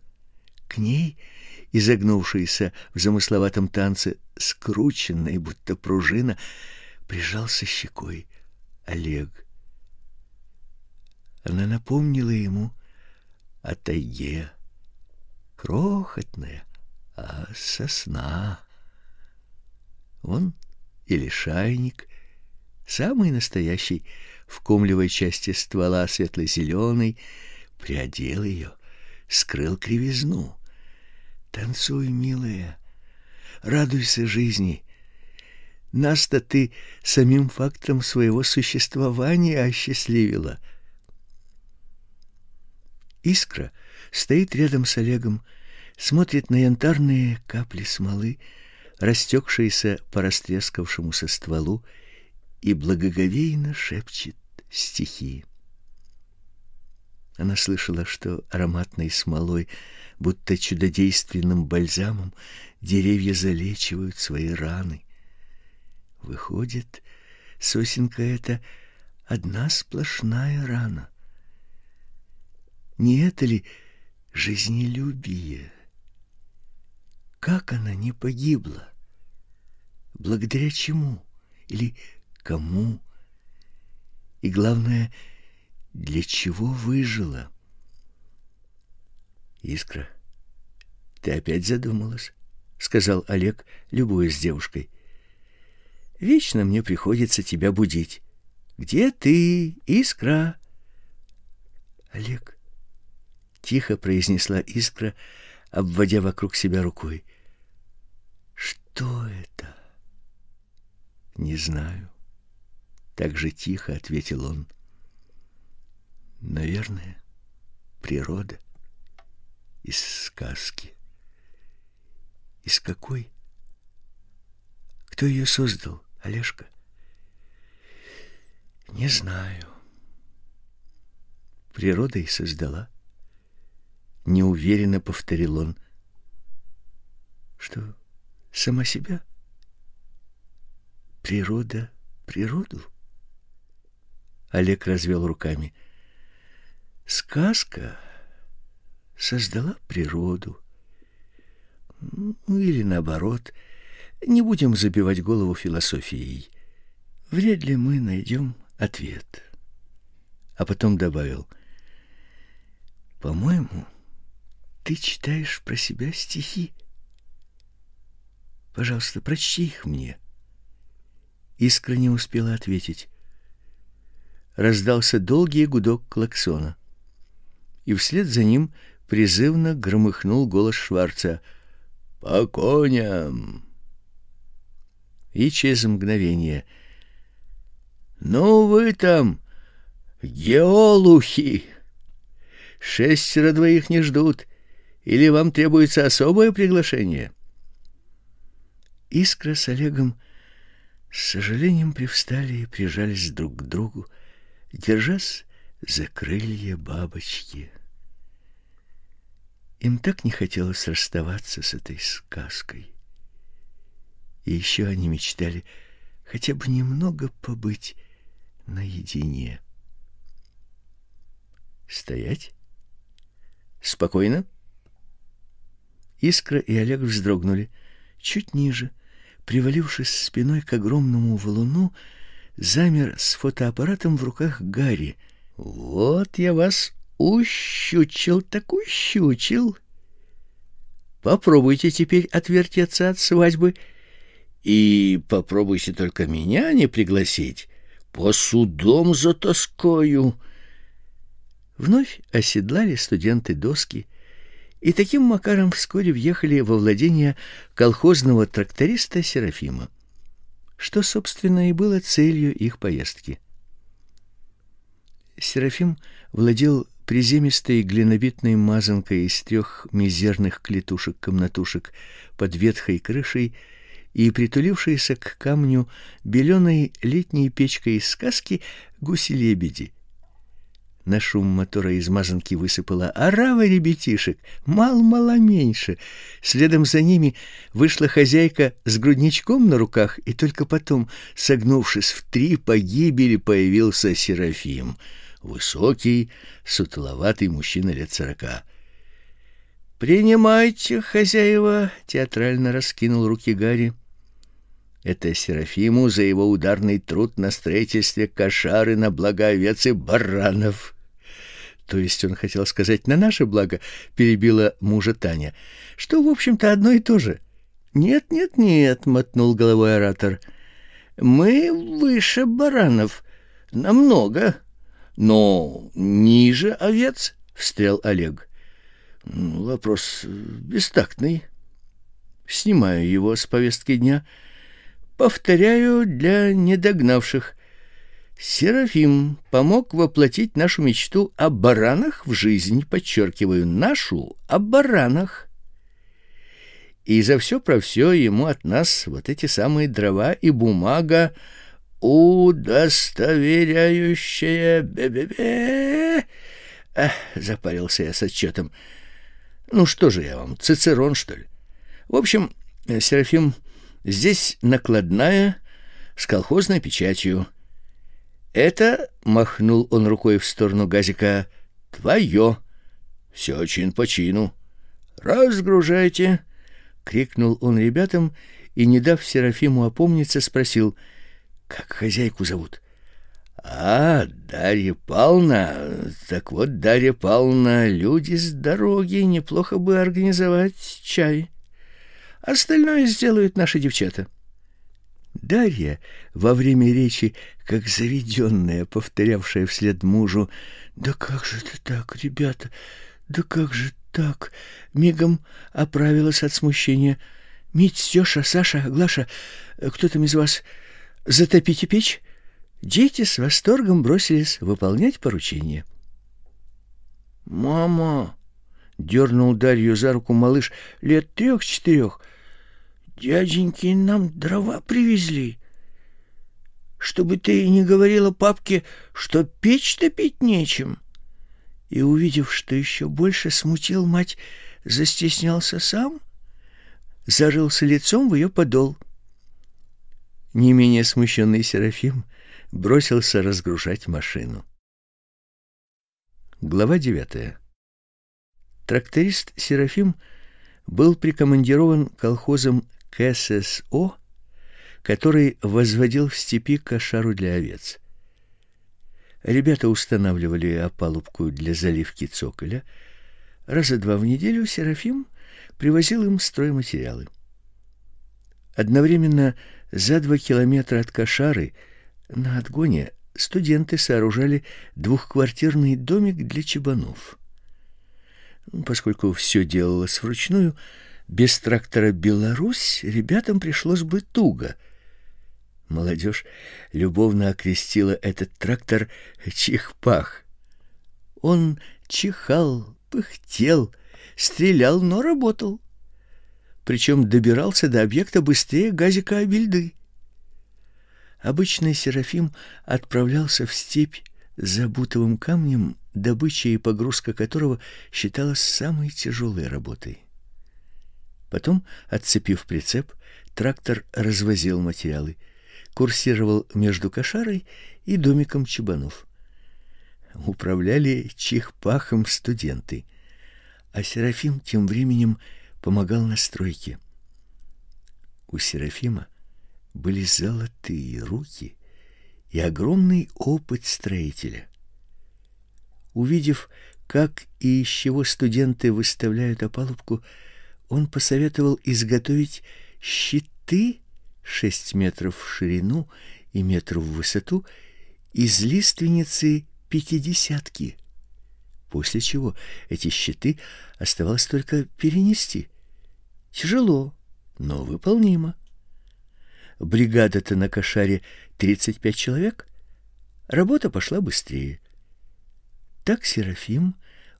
К ней — изогнувшийся в замысловатом танце, скрученный, будто пружина, прижался щекой Олег. Она напомнила ему о тайге, крохотная, а сосна. Он или шайник, самый настоящий, в комлевой части ствола светло-зеленый, приодел ее, скрыл кривизну. Танцуй, милая, радуйся жизни. Нас-то ты самим фактом своего существования осчастливила. Искра стоит рядом с Олегом, смотрит на янтарные капли смолы, растекшиеся по растрескавшемуся стволу, и благоговейно шепчет стихи. Она слышала, что ароматной смолой, будто чудодейственным бальзамом, деревья залечивают свои раны. Выходит, сосенка это одна сплошная рана. Не это ли жизнелюбие? Как она не погибла? Благодаря чему или кому? И главное — для чего выжила? Искра, ты опять задумалась, сказал Олег, любуясь девушкой. Вечно мне приходится тебя будить. Где ты, Искра? Олег, тихо произнесла Искра, обводя вокруг себя рукой. Что это? Не знаю, так же тихо ответил он. Наверное, природа из сказки. Из какой? Кто ее создал, Олежка? Не знаю. Природа и создала. Неуверенно повторил он. Что, сама себя? Природа природу? Олег развел руками. — Сказка создала природу. Ну, или наоборот. Не будем забивать голову философией. Вряд ли мы найдем ответ. А потом добавил. По-моему, ты читаешь про себя стихи. Пожалуйста, прочти их мне. Искренне успела ответить. Раздался долгий гудок клаксона и вслед за ним призывно громыхнул голос Шварца: "По коням!" И через мгновение: "Ну вы там, геолухи, шестеро двоих не ждут, или вам требуется особое приглашение?" Искра с Олегом с сожалением привстали и прижались друг к другу, держась за крылья бабочки. Им так не хотелось расставаться с этой сказкой. И еще они мечтали хотя бы немного побыть наедине. Стоять? Спокойно? Искра и Олег вздрогнули. Чуть ниже, привалившись спиной к огромному валуну, замер с фотоаппаратом в руках Гарри. «Вот я вас Ущучил так ущучил. Попробуйте теперь отвертеться от свадьбы и попробуйте только меня не пригласить. По судом за тоскою. Вновь оседлали студенты доски и таким макаром вскоре въехали во владение колхозного тракториста Серафима, что, собственно, и было целью их поездки. Серафим владел приземистой глиновидной мазанкой из трех мизерных клетушек-комнатушек под ветхой крышей и притулившейся к камню беленой летней печкой из сказки «Гуси-лебеди». На шум мотора из мазанки высыпала орава ребятишек, мал-мало меньше. Следом за ними вышла хозяйка с грудничком на руках, и только потом, согнувшись в три погибели, появился Серафим — высокий, сутуловатый мужчина лет сорока. «Принимайте, хозяева!» — театрально раскинул руки Гарри. Это Серафиму за его ударный труд на строительстве кошары на благо овец и баранов. То есть он хотел сказать «на наше благо», — перебила мужа Таня, что, в общем-то, одно и то же. «Нет, нет, нет», — мотнул головой оратор, — «мы выше баранов, намного». Но ниже овец? Встрял Олег. Ну, вопрос э, бестактный. Снимаю его с повестки дня. Повторяю для недогнавших. Серафим помог воплотить нашу мечту о баранах в жизнь, подчеркиваю, нашу о баранах. И за все про все ему от нас вот эти самые дрова и бумага удостоверяющее... Бе-бе-бе... Эх, запарился я с отчетом. Ну что же я вам, цицерон, что ли? В общем, Серафим, здесь накладная с колхозной печатью. Это, махнул он рукой в сторону газика, твое. Все очень по чину. Разгружайте, крикнул он ребятам и, не дав Серафиму опомниться, спросил — как хозяйку зовут? А, Дарья Павловна. Так вот, Дарья Павловна, люди с дороги, неплохо бы организовать чай. Остальное сделают наши девчата. Дарья во время речи, как заведенная, повторявшая вслед мужу, «Да как же это так, ребята? Да как же так?» Мигом оправилась от смущения. «Мить, Стеша, Саша, Глаша, э, кто там из вас?» затопите печь. Дети с восторгом бросились выполнять поручение. Мама дернул Дарью за руку малыш лет трех-четырех. Дяденьки нам дрова привезли. Чтобы ты не говорила папке, что печь топить нечем. И увидев, что еще больше смутил мать, застеснялся сам, зарылся лицом в ее подол. — не менее смущенный Серафим бросился разгружать машину. Глава девятая. Тракторист Серафим был прикомандирован колхозом к ССО, который возводил в степи кошару для овец. Ребята устанавливали опалубку для заливки цоколя. Раза два в неделю Серафим привозил им стройматериалы. Одновременно за два километра от Кашары на отгоне студенты сооружали двухквартирный домик для чебанов. Поскольку все делалось вручную, без трактора Беларусь ребятам пришлось бы туго. Молодежь любовно окрестила этот трактор Чихпах. Он чихал, пыхтел, стрелял, но работал причем добирался до объекта быстрее газика Абельды. Обычный Серафим отправлялся в степь за бутовым камнем, добыча и погрузка которого считалась самой тяжелой работой. Потом, отцепив прицеп, трактор развозил материалы, курсировал между кошарой и домиком чебанов. Управляли чихпахом студенты, а Серафим тем временем помогал на стройке. У Серафима были золотые руки и огромный опыт строителя. Увидев, как и из чего студенты выставляют опалубку, он посоветовал изготовить щиты 6 метров в ширину и метр в высоту из лиственницы пятидесятки после чего эти щиты оставалось только перенести. Тяжело, но выполнимо. Бригада-то на кошаре 35 человек. Работа пошла быстрее. Так Серафим,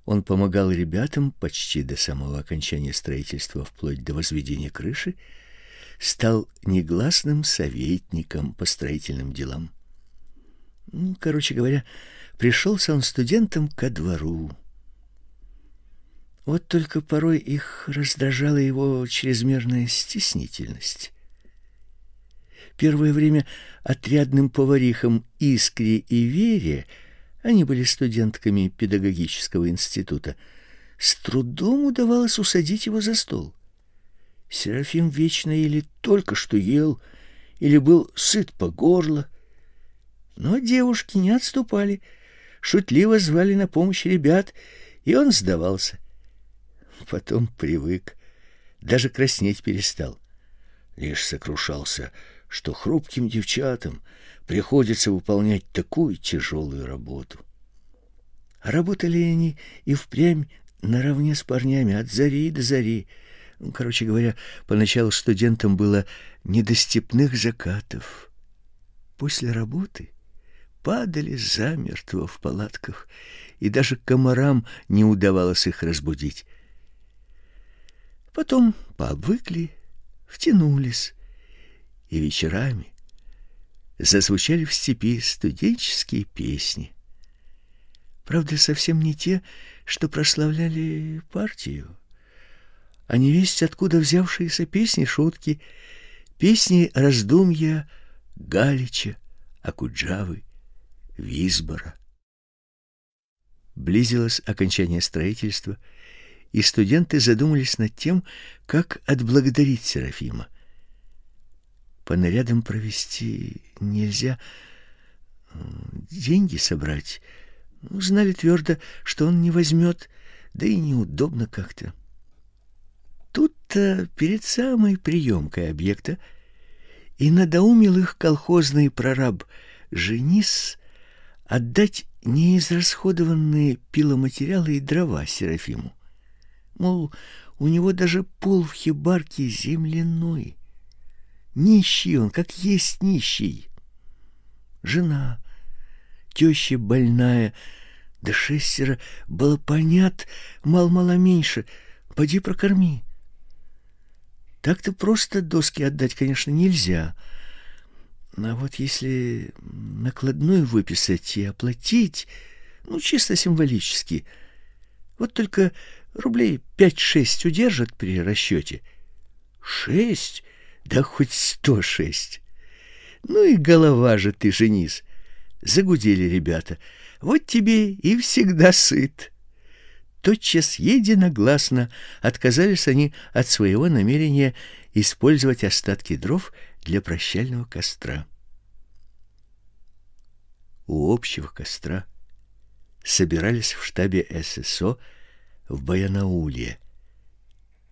он помогал ребятам почти до самого окончания строительства вплоть до возведения крыши, стал негласным советником по строительным делам. Ну, короче говоря, пришелся он студентам ко двору. Вот только порой их раздражала его чрезмерная стеснительность. Первое время отрядным поварихам Искре и Вере, они были студентками педагогического института, с трудом удавалось усадить его за стол. Серафим вечно или только что ел, или был сыт по горло, но девушки не отступали — шутливо звали на помощь ребят, и он сдавался. Потом привык, даже краснеть перестал. Лишь сокрушался, что хрупким девчатам приходится выполнять такую тяжелую работу. работали они и впрямь наравне с парнями от зари до зари. Короче говоря, поначалу студентам было не до степных закатов. После работы падали замертво в палатках, и даже комарам не удавалось их разбудить. Потом пообвыкли, втянулись, и вечерами зазвучали в степи студенческие песни. Правда, совсем не те, что прославляли партию, а невесть откуда взявшиеся песни шутки, песни раздумья Галича, Акуджавы, Висбора. Близилось окончание строительства, и студенты задумались над тем, как отблагодарить Серафима. По нарядам провести нельзя, деньги собрать. Ну, знали твердо, что он не возьмет, да и неудобно как-то. Тут-то перед самой приемкой объекта и надоумил их колхозный прораб Женис отдать неизрасходованные пиломатериалы и дрова Серафиму. Мол, у него даже пол в хибарке земляной. Нищий он, как есть нищий. Жена, теща больная, да шестеро было понят, мал-мало меньше, поди прокорми. Так-то просто доски отдать, конечно, нельзя — а вот если накладную выписать и оплатить, ну, чисто символически, вот только рублей пять-шесть удержат при расчете. Шесть? Да хоть сто шесть. Ну и голова же ты, Женис. Загудели ребята. Вот тебе и всегда сыт. Тотчас единогласно отказались они от своего намерения использовать остатки дров — для прощального костра. У общего костра собирались в штабе ССО в Баянауле.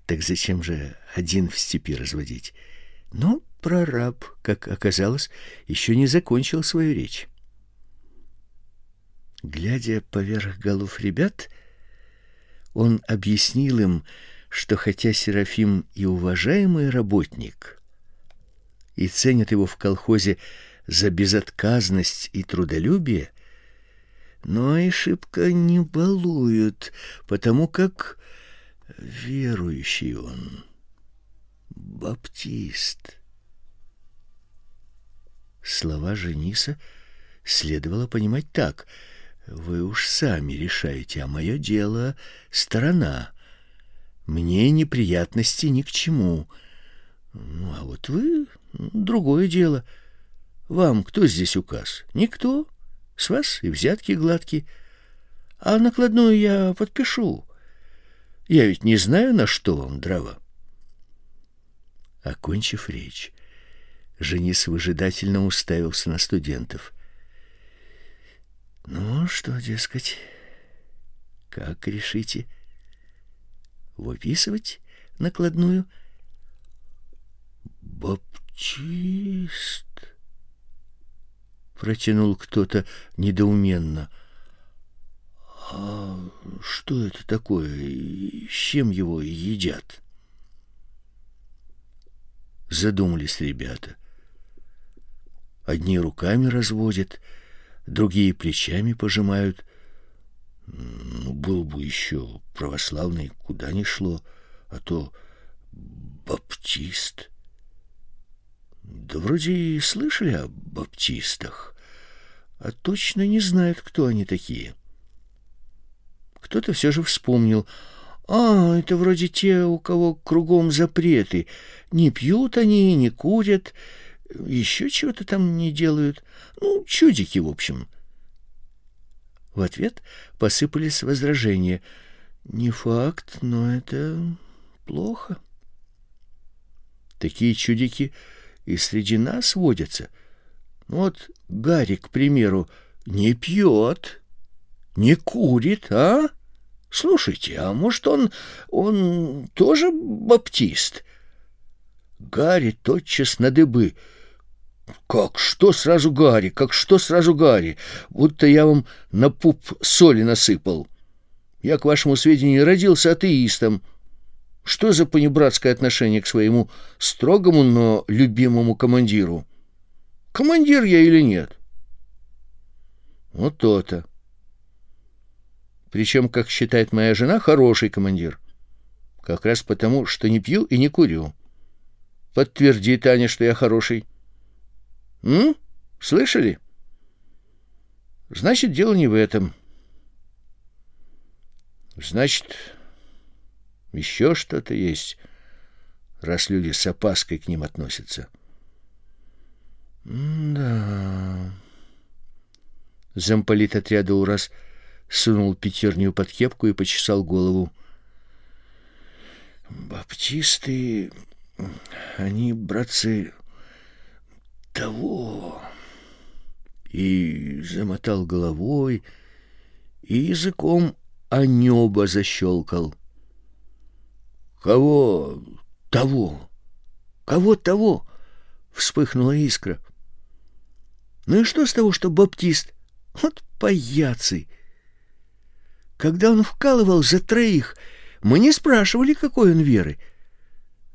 Так зачем же один в степи разводить? Но ну, прораб, как оказалось, еще не закончил свою речь. Глядя поверх голов ребят, он объяснил им, что хотя Серафим и уважаемый работник, и ценят его в колхозе за безотказность и трудолюбие, но и шибко не балуют, потому как верующий он, баптист. Слова Жениса следовало понимать так. «Вы уж сами решаете, а мое дело — сторона. Мне неприятности ни к чему. Ну, а вот вы Другое дело. Вам кто здесь указ? Никто. С вас и взятки гладкие. А накладную я подпишу. Я ведь не знаю, на что вам дрова. Окончив речь, Женис выжидательно уставился на студентов. «Ну, что, дескать, как решите? Выписывать накладную?» «Боб чист, протянул кто-то недоуменно. А что это такое? с чем его едят? Задумались ребята. Одни руками разводят, другие плечами пожимают. Ну, был бы еще православный, куда ни шло, а то баптист — да вроде и слышали о баптистах, а точно не знают, кто они такие. Кто-то все же вспомнил. А, это вроде те, у кого кругом запреты. Не пьют они, не курят, еще чего-то там не делают. Ну, чудики, в общем. В ответ посыпались возражения. Не факт, но это плохо. Такие чудики и среди нас водятся. Вот Гарри, к примеру, не пьет, не курит, а? Слушайте, а может, он, он тоже баптист? Гарри тотчас на дыбы. «Как что сразу Гарри? Как что сразу Гарри? Будто я вам на пуп соли насыпал. Я, к вашему сведению, родился атеистом». Что за понебратское отношение к своему строгому, но любимому командиру? Командир я или нет? Вот то-то. Причем, как считает моя жена, хороший командир. Как раз потому, что не пью и не курю. Подтверди, Таня, что я хороший. М? Слышали? Значит, дело не в этом. Значит еще что-то есть, раз люди с опаской к ним относятся. «Да...» Замполит отряда Урас сунул пятерню под кепку и почесал голову. «Баптисты, они, братцы, того...» И замотал головой, и языком о небо защелкал. «Кого? Того? Кого того?» — вспыхнула искра. «Ну и что с того, что баптист? Вот паяцы!» Когда он вкалывал за троих, мы не спрашивали, какой он веры.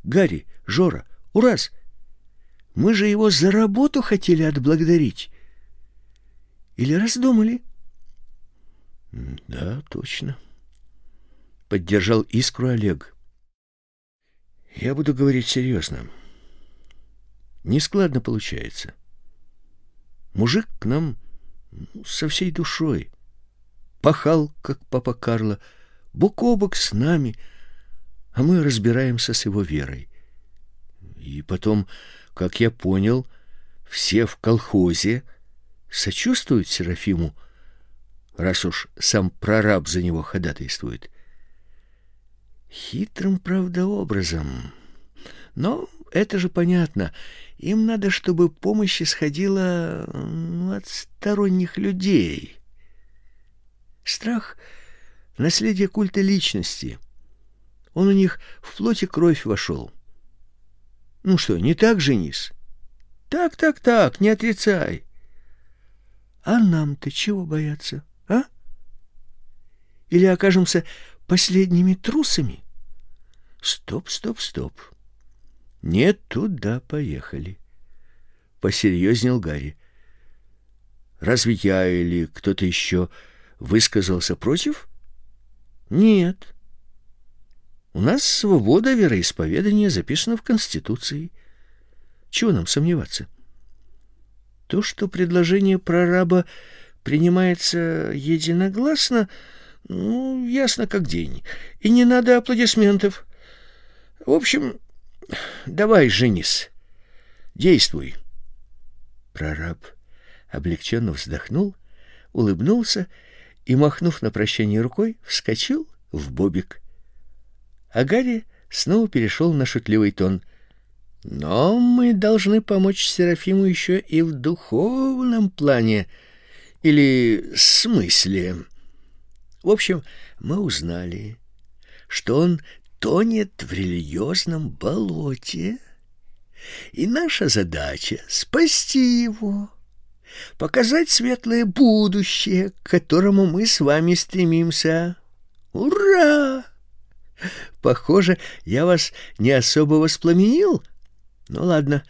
«Гарри, Жора, Ураз, мы же его за работу хотели отблагодарить. Или раздумали?» «Да, точно», — поддержал искру Олег. Я буду говорить серьезно. Нескладно получается. Мужик к нам ну, со всей душой. Пахал, как папа Карло, бок о бок с нами, а мы разбираемся с его верой. И потом, как я понял, все в колхозе сочувствуют Серафиму, раз уж сам прораб за него ходатайствует. Хитрым, правда, образом. Но это же понятно. Им надо, чтобы помощь исходила от сторонних людей. Страх — наследие культа личности. Он у них в плоть и кровь вошел. Ну что, не так, же, Низ? Так, так, так, не отрицай. А нам-то чего бояться, а? Или окажемся последними трусами? Стоп, стоп, стоп. Не туда поехали. Посерьезнел Гарри. Разве я или кто-то еще высказался против? Нет. У нас свобода вероисповедания записана в Конституции. Чего нам сомневаться? То, что предложение прораба принимается единогласно, ну, ясно как день. И не надо аплодисментов. В общем, давай женись. Действуй. Прораб облегченно вздохнул, улыбнулся и, махнув на прощание рукой, вскочил в бобик. А Гарри снова перешел на шутливый тон. «Но мы должны помочь Серафиму еще и в духовном плане или смысле. В общем, мы узнали, что он тонет в религиозном болоте, и наша задача — спасти его, показать светлое будущее, к которому мы с вами стремимся. Ура! Похоже, я вас не особо воспламенил. Ну ладно,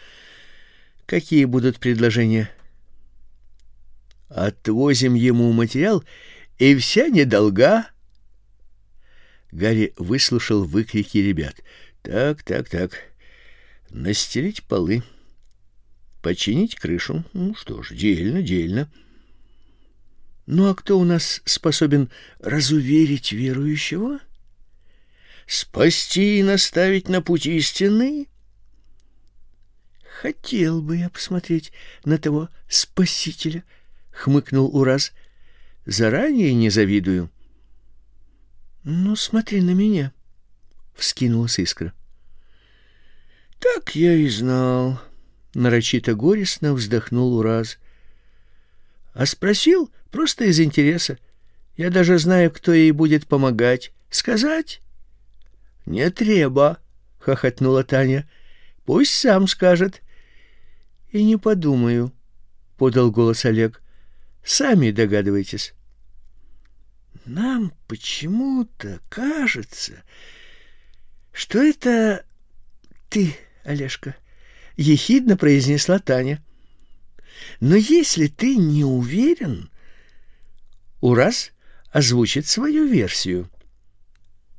какие будут предложения? Отвозим ему материал, и вся недолга — Гарри выслушал выкрики ребят. Так, так, так. Настелить полы, починить крышу. Ну что ж, дельно, дельно. Ну а кто у нас способен разуверить верующего? Спасти и наставить на пути истинный? Хотел бы я посмотреть на того спасителя, хмыкнул Ураз. Заранее не завидую. Ну, смотри на меня, вскинулась искра. Так я и знал, нарочито горестно вздохнул Ураз. А спросил просто из интереса. Я даже знаю, кто ей будет помогать. Сказать? Не треба, хохотнула Таня. Пусть сам скажет. И не подумаю, подал голос Олег. Сами догадывайтесь. Нам почему-то кажется, что это ты, Олежка, ехидно произнесла Таня. Но если ты не уверен, Ураз озвучит свою версию.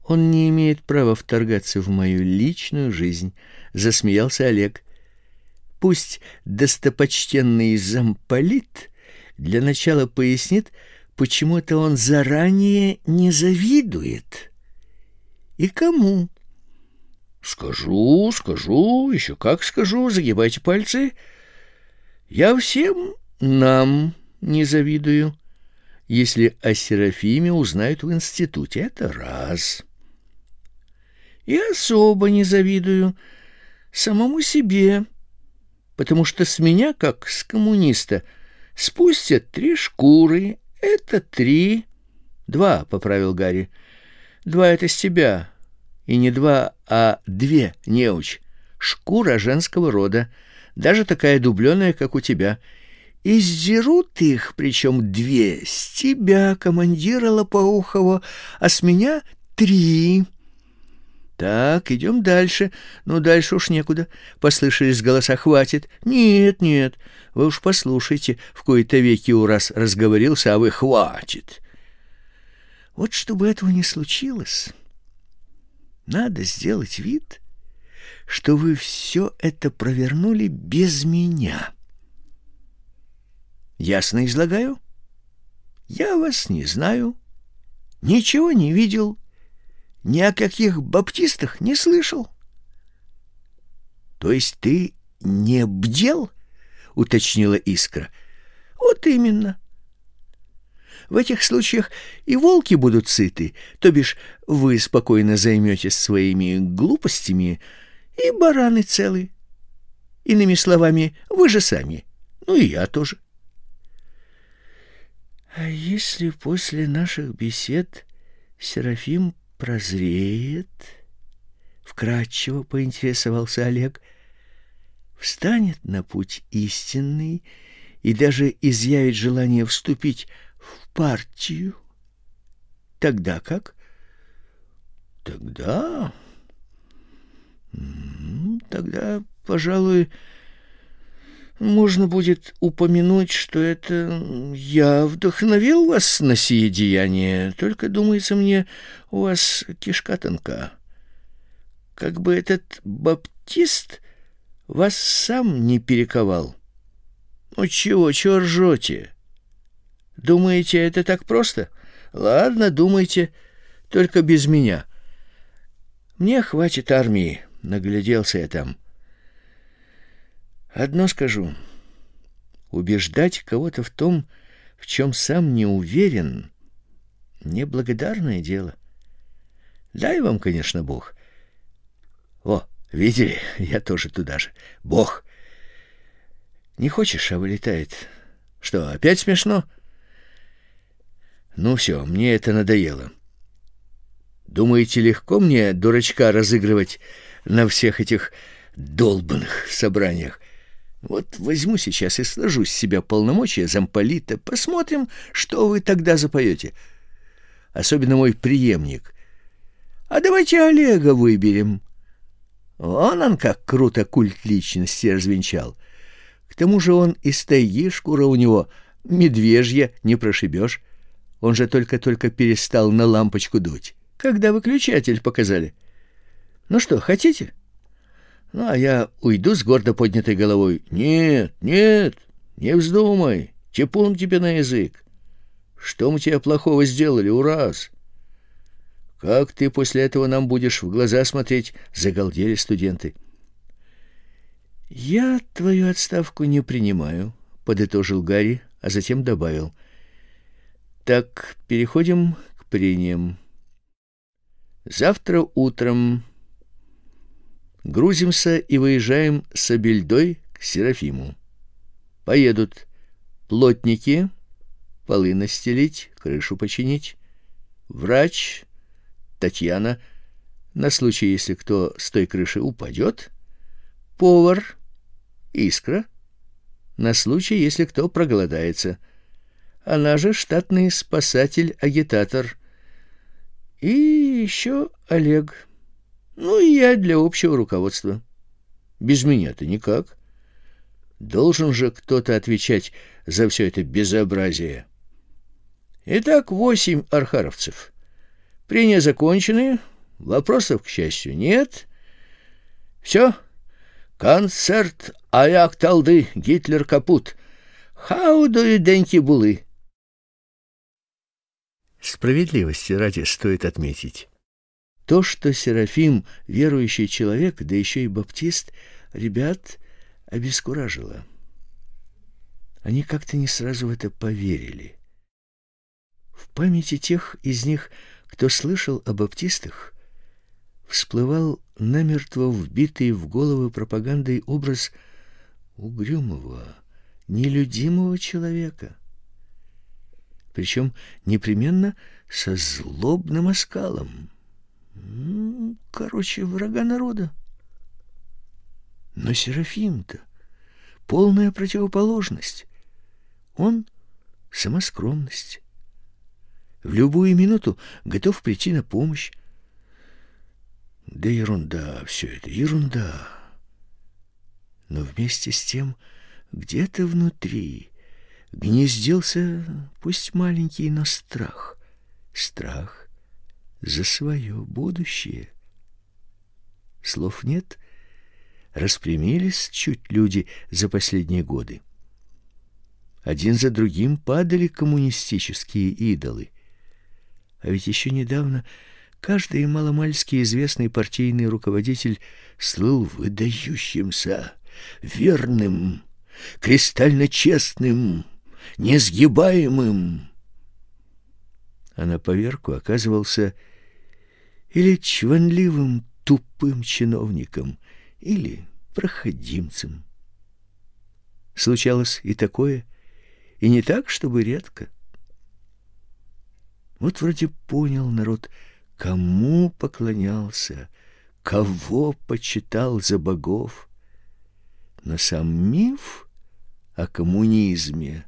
Он не имеет права вторгаться в мою личную жизнь, засмеялся Олег. Пусть достопочтенный замполит для начала пояснит, почему-то он заранее не завидует. И кому? Скажу, скажу, еще как скажу, загибайте пальцы. Я всем нам не завидую. Если о Серафиме узнают в институте, это раз. И особо не завидую самому себе, потому что с меня, как с коммуниста, спустят три шкуры, это три. Два, поправил Гарри. Два это с тебя. И не два, а две, неуч. Шкура женского рода, даже такая дубленая, как у тебя. издерут их, причем две, с тебя, командира Лопоухова, а с меня три. Так, идем дальше. Ну, дальше уж некуда. Послышались голоса. Хватит. Нет, нет. Вы уж послушайте. В кои-то веки у раз разговорился, а вы хватит. Вот чтобы этого не случилось, надо сделать вид, что вы все это провернули без меня. Ясно излагаю? Я вас не знаю, ничего не видел, ни о каких баптистах не слышал. — То есть ты не бдел? — уточнила Искра. — Вот именно. В этих случаях и волки будут сыты, то бишь вы спокойно займётесь своими глупостями, и бараны целы. Иными словами, вы же сами, ну и я тоже. — А если после наших бесед Серафим прозреет, вкратчиво поинтересовался Олег, встанет на путь истинный и даже изъявит желание вступить в партию, тогда как? Тогда тогда, пожалуй, можно будет упомянуть, что это я вдохновил вас на сие деяние, только, думается мне, у вас кишка тонка. Как бы этот баптист вас сам не перековал. Ну чего, чего ржете? Думаете, это так просто? Ладно, думайте, только без меня. Мне хватит армии, нагляделся я там. — Одно скажу: убеждать кого-то в том, в чем сам не уверен, неблагодарное дело. Дай вам, конечно, Бог. О, видели? Я тоже туда же. Бог. Не хочешь, а вылетает. Что, опять смешно? Ну все, мне это надоело. Думаете, легко мне дурачка разыгрывать на всех этих долбанных собраниях? Вот возьму сейчас и сложу с себя полномочия замполита, посмотрим, что вы тогда запоете. Особенно мой преемник. А давайте Олега выберем. Вон он как круто культ личности развенчал. К тому же он из тайги, шкура у него медвежья, не прошибешь. Он же только-только перестал на лампочку дуть, когда выключатель показали. Ну что, хотите?» Ну, а я уйду с гордо поднятой головой. Нет, нет, не вздумай, чепун тебе на язык. Что мы тебе плохого сделали, ураз? Как ты после этого нам будешь в глаза смотреть? Загалдели студенты. Я твою отставку не принимаю, подытожил Гарри, а затем добавил: Так, переходим к прениям. Завтра утром Грузимся и выезжаем с Абельдой к Серафиму. Поедут плотники полы настелить, крышу починить, врач Татьяна на случай, если кто с той крыши упадет, повар Искра на случай, если кто проголодается. Она же штатный спасатель-агитатор. И еще Олег ну и я для общего руководства. Без меня-то никак. Должен же кто-то отвечать за все это безобразие. Итак, восемь архаровцев. Прения закончены, вопросов, к счастью, нет. Все. Концерт «Аяк Талды, Гитлер капут». Хауду и Деньки Булы. Справедливости ради стоит отметить, то, что Серафим верующий человек, да еще и баптист, ребят обескуражило. Они как-то не сразу в это поверили. В памяти тех из них, кто слышал о баптистах, всплывал намертво вбитый в головы пропагандой образ угрюмого, нелюдимого человека, причем непременно со злобным оскалом. Ну, короче, врага народа. Но Серафим-то полная противоположность. Он — самоскромность. В любую минуту готов прийти на помощь. Да ерунда все это, ерунда. Но вместе с тем где-то внутри гнездился, пусть маленький, но страх. Страх за свое будущее. Слов нет, распрямились чуть люди за последние годы. Один за другим падали коммунистические идолы. А ведь еще недавно каждый маломальски известный партийный руководитель слыл выдающимся, верным, кристально честным, несгибаемым. А на поверку оказывался или чванливым тупым чиновником, или проходимцем. Случалось и такое, и не так, чтобы редко. Вот вроде понял народ, кому поклонялся, кого почитал за богов. Но сам миф о коммунизме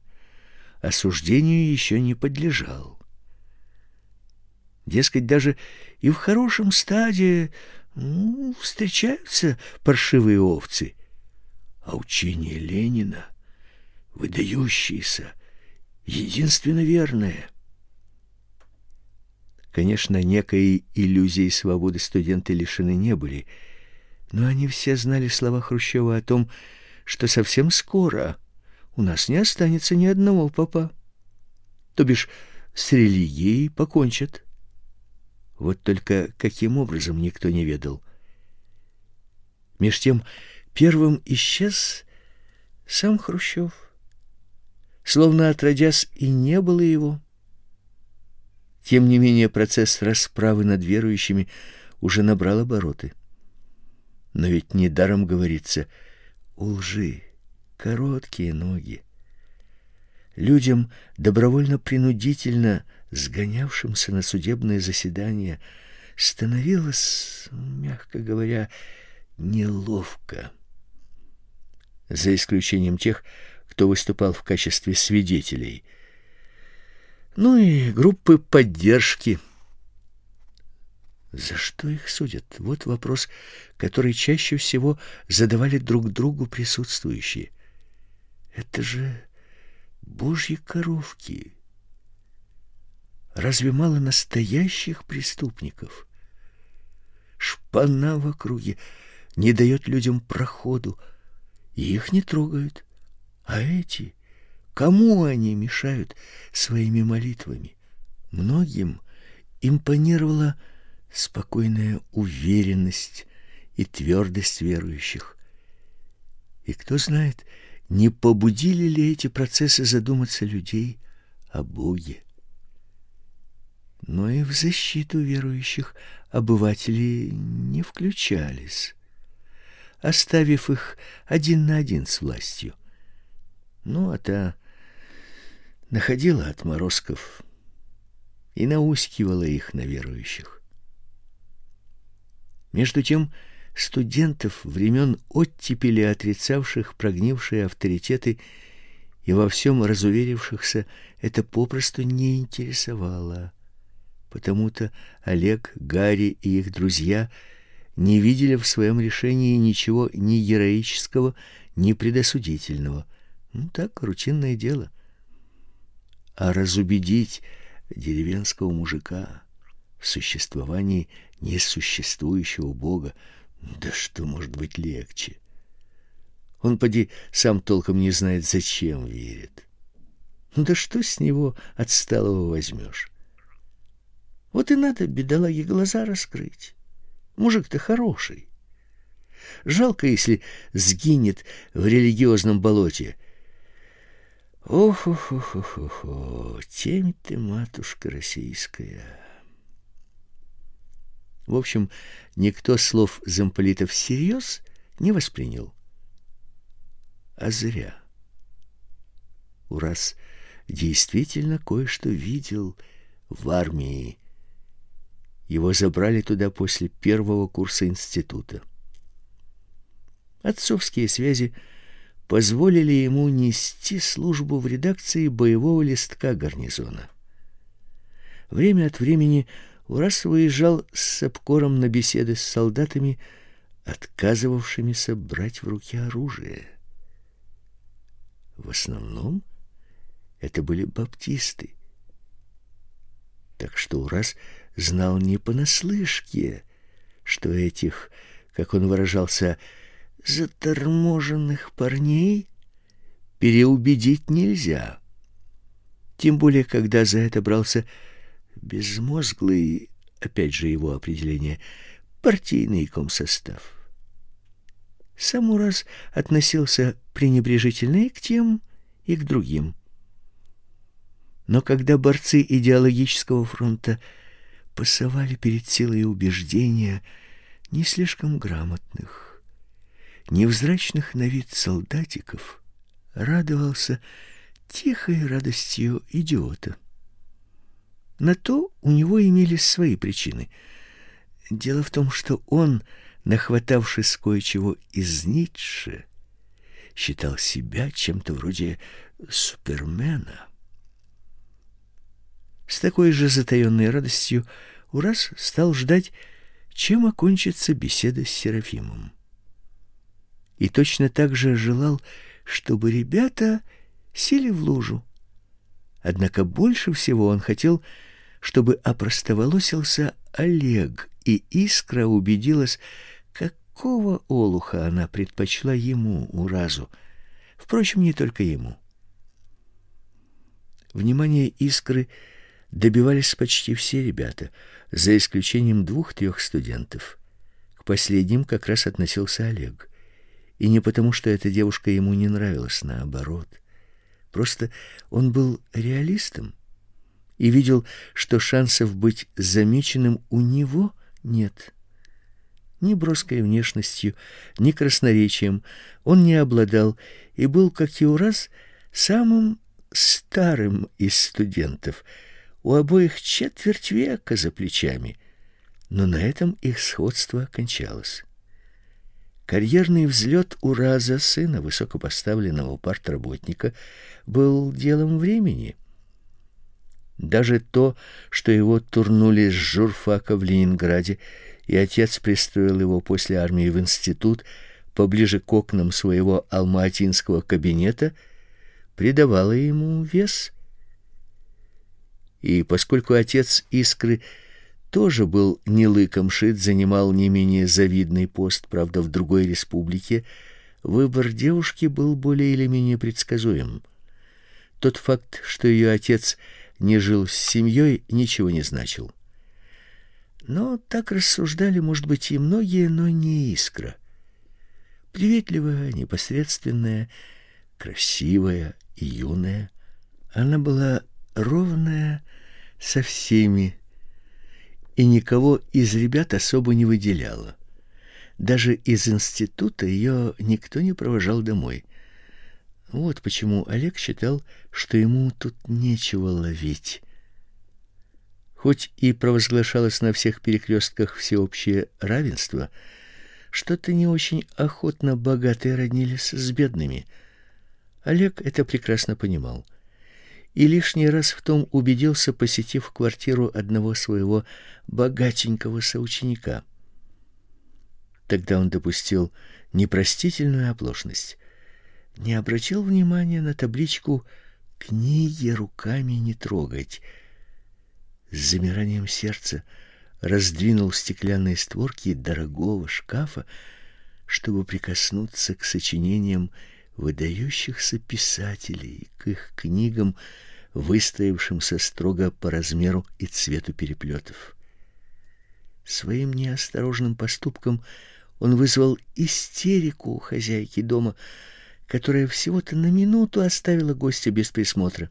осуждению еще не подлежал. Дескать, даже и в хорошем стаде ну, встречаются паршивые овцы. А учение Ленина, выдающееся, единственно верное. Конечно, некой иллюзии свободы студенты лишены не были, но они все знали слова Хрущева о том, что совсем скоро у нас не останется ни одного папа. То бишь, с религией покончат. Вот только каким образом никто не ведал. Меж тем первым исчез сам Хрущев. Словно отродясь и не было его. Тем не менее процесс расправы над верующими уже набрал обороты. Но ведь недаром говорится «у лжи короткие ноги». Людям добровольно-принудительно сгонявшимся на судебное заседание, становилось, мягко говоря, неловко. За исключением тех, кто выступал в качестве свидетелей. Ну и группы поддержки. За что их судят? Вот вопрос, который чаще всего задавали друг другу присутствующие. Это же божьи коровки. Разве мало настоящих преступников? Шпана в округе не дает людям проходу, и их не трогают. А эти, кому они мешают своими молитвами? Многим импонировала спокойная уверенность и твердость верующих. И кто знает, не побудили ли эти процессы задуматься людей о Боге? но и в защиту верующих обыватели не включались, оставив их один на один с властью. Ну, а та находила отморозков и наускивала их на верующих. Между тем, студентов времен оттепели, отрицавших прогнившие авторитеты и во всем разуверившихся, это попросту не интересовало – Потому-то Олег, Гарри и их друзья не видели в своем решении ничего ни героического, ни предосудительного. Ну так рутинное дело. А разубедить деревенского мужика в существовании несуществующего бога, да что может быть легче? Он поди сам толком не знает, зачем верит. Да что с него отсталого возьмешь? Вот и надо бедолаге глаза раскрыть. Мужик-то хороший. Жалко, если сгинет в религиозном болоте. ох ох ох ох ох, -ох ты, матушка российская. В общем, никто слов замполита всерьез не воспринял. А зря. Урас действительно кое-что видел в армии, его забрали туда после первого курса института. Отцовские связи позволили ему нести службу в редакции боевого листка гарнизона. Время от времени Урас выезжал с Сапкором на беседы с солдатами, отказывавшимися брать в руки оружие. В основном это были баптисты. Так что Урас знал не понаслышке, что этих, как он выражался, заторможенных парней переубедить нельзя. Тем более, когда за это брался безмозглый, опять же его определение, партийный комсостав. Сам относился пренебрежительно и к тем, и к другим. Но когда борцы идеологического фронта – пасовали перед силой убеждения не слишком грамотных, невзрачных на вид солдатиков, радовался тихой радостью идиота. На то у него имелись свои причины. Дело в том, что он, нахватавшись кое-чего из Ницше, считал себя чем-то вроде супермена — с такой же затаенной радостью Урас стал ждать, чем окончится беседа с Серафимом. И точно так же желал, чтобы ребята сели в лужу. Однако больше всего он хотел, чтобы опростоволосился Олег, и Искра убедилась, какого олуха она предпочла ему, Уразу. Впрочем, не только ему. Внимание Искры — добивались почти все ребята, за исключением двух-трех студентов. К последним как раз относился Олег. И не потому, что эта девушка ему не нравилась, наоборот. Просто он был реалистом и видел, что шансов быть замеченным у него нет. Ни броской внешностью, ни красноречием он не обладал и был, как и у раз, самым старым из студентов — у обоих четверть века за плечами, но на этом их сходство кончалось. Карьерный взлет у Раза, сына высокопоставленного партработника, был делом времени. Даже то, что его турнули с журфака в Ленинграде, и отец пристроил его после армии в институт, поближе к окнам своего алматинского кабинета, придавало ему вес и поскольку отец Искры тоже был не лыком шит, занимал не менее завидный пост, правда, в другой республике, выбор девушки был более или менее предсказуем. Тот факт, что ее отец не жил с семьей, ничего не значил. Но так рассуждали, может быть, и многие, но не Искра. Приветливая, непосредственная, красивая и юная, она была ровная со всеми и никого из ребят особо не выделяла. Даже из института ее никто не провожал домой. Вот почему Олег считал, что ему тут нечего ловить. Хоть и провозглашалось на всех перекрестках всеобщее равенство, что-то не очень охотно богатые роднились с бедными. Олег это прекрасно понимал и лишний раз в том убедился, посетив квартиру одного своего богатенького соученика. Тогда он допустил непростительную оплошность. Не обратил внимания на табличку «Книги руками не трогать». С замиранием сердца раздвинул стеклянные створки дорогого шкафа, чтобы прикоснуться к сочинениям выдающихся писателей к их книгам, выстоявшимся строго по размеру и цвету переплетов. Своим неосторожным поступком он вызвал истерику у хозяйки дома, которая всего-то на минуту оставила гостя без присмотра.